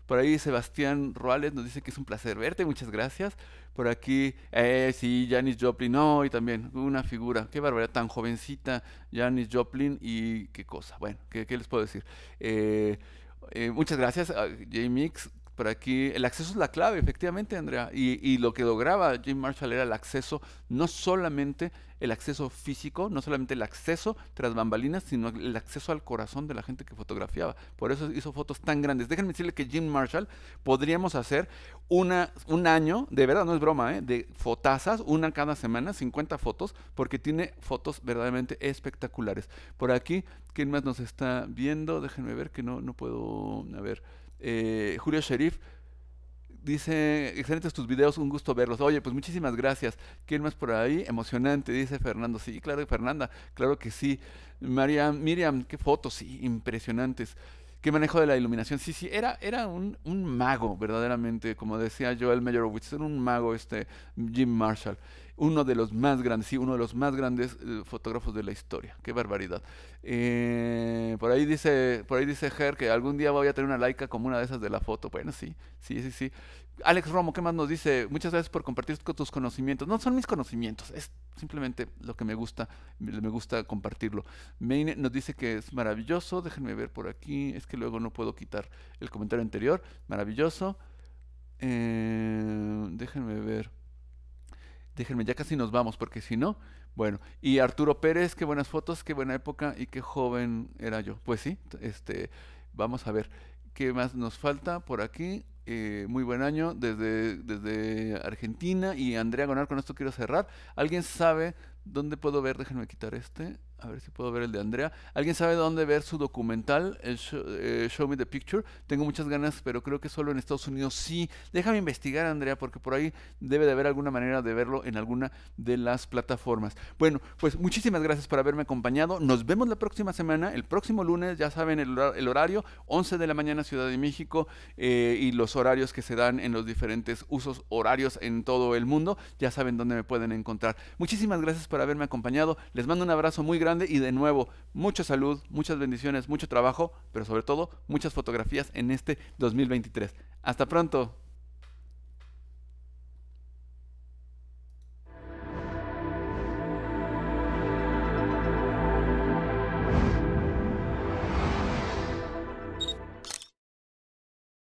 por ahí Sebastián Ruales nos dice que es un placer verte, muchas gracias. Por aquí, eh, sí, Janis Joplin, no, y también una figura, qué barbaridad, tan jovencita, Janis Joplin, y qué cosa. Bueno, ¿qué, les puedo decir? Eh, eh, muchas gracias, ah, J Mix por aquí el acceso es la clave, efectivamente, Andrea. Y, lo que lograba Jim Marshall era el acceso, no solamente el acceso físico, no solamente el acceso tras bambalinas, sino el acceso al corazón de la gente que fotografiaba. Por eso hizo fotos tan grandes. Déjenme decirle que Jim Marshall podríamos hacer una, un año, de verdad, no es broma, ¿eh? de fotazas, una cada semana, 50 fotos, porque tiene fotos verdaderamente espectaculares. Por aquí, ¿quién más nos está viendo? Déjenme ver que no, no puedo. A ver eh, Julio Sheriff dice, excelentes tus videos, un gusto verlos. Oye, pues muchísimas gracias. ¿Quién más por ahí? Emocionante, dice Fernando. Sí, claro, Fernanda, claro que sí. Miriam, qué fotos, sí, impresionantes. Qué manejo de la iluminación. Sí, sí, era, era un, mago, verdaderamente, como decía Joel Meyerowitz, era un mago este Jim Marshall uno de los más grandes, sí, uno de los más grandes eh, fotógrafos de la historia. Qué barbaridad. Eh, por ahí dice, por ahí dice Ger que algún día voy a tener una laica como una de esas de la foto. Bueno, sí, sí, sí, sí. Alex Romo, ¿qué más nos dice? Muchas gracias por compartir tus conocimientos. No son mis conocimientos, es simplemente lo que me gusta, me gusta compartirlo. Maine nos dice que es maravilloso, déjenme ver por aquí, es que luego no puedo quitar el comentario anterior. Maravilloso. Eh, déjenme ver déjenme, ya casi nos vamos, porque si no, bueno. Y Arturo Pérez, qué buenas fotos, qué buena época y qué joven era yo. Pues sí, este, vamos a ver qué más nos falta por aquí. Eh, muy buen año desde, desde Argentina y Andrea Gonar, con esto quiero cerrar. ¿Alguien sabe ¿Dónde puedo ver? Déjenme quitar este. A ver si puedo ver el de Andrea. ¿Alguien sabe dónde ver su documental? El eh, show, Me the Picture. Tengo muchas ganas, pero creo que solo en Estados Unidos sí. Déjame investigar, Andrea, porque por ahí debe de haber alguna manera de verlo en alguna de las plataformas. Bueno, pues muchísimas gracias por haberme acompañado. Nos vemos la próxima semana, el próximo lunes, ya saben el, horario, 11 de la mañana Ciudad de México eh, y los horarios que se dan en los diferentes usos horarios en todo el mundo. Ya saben dónde me pueden encontrar. Muchísimas gracias por haberme acompañado. Les mando un abrazo muy grande y de nuevo, mucha salud, muchas bendiciones, mucho trabajo, pero sobre todo muchas fotografías en este 2023. Hasta pronto.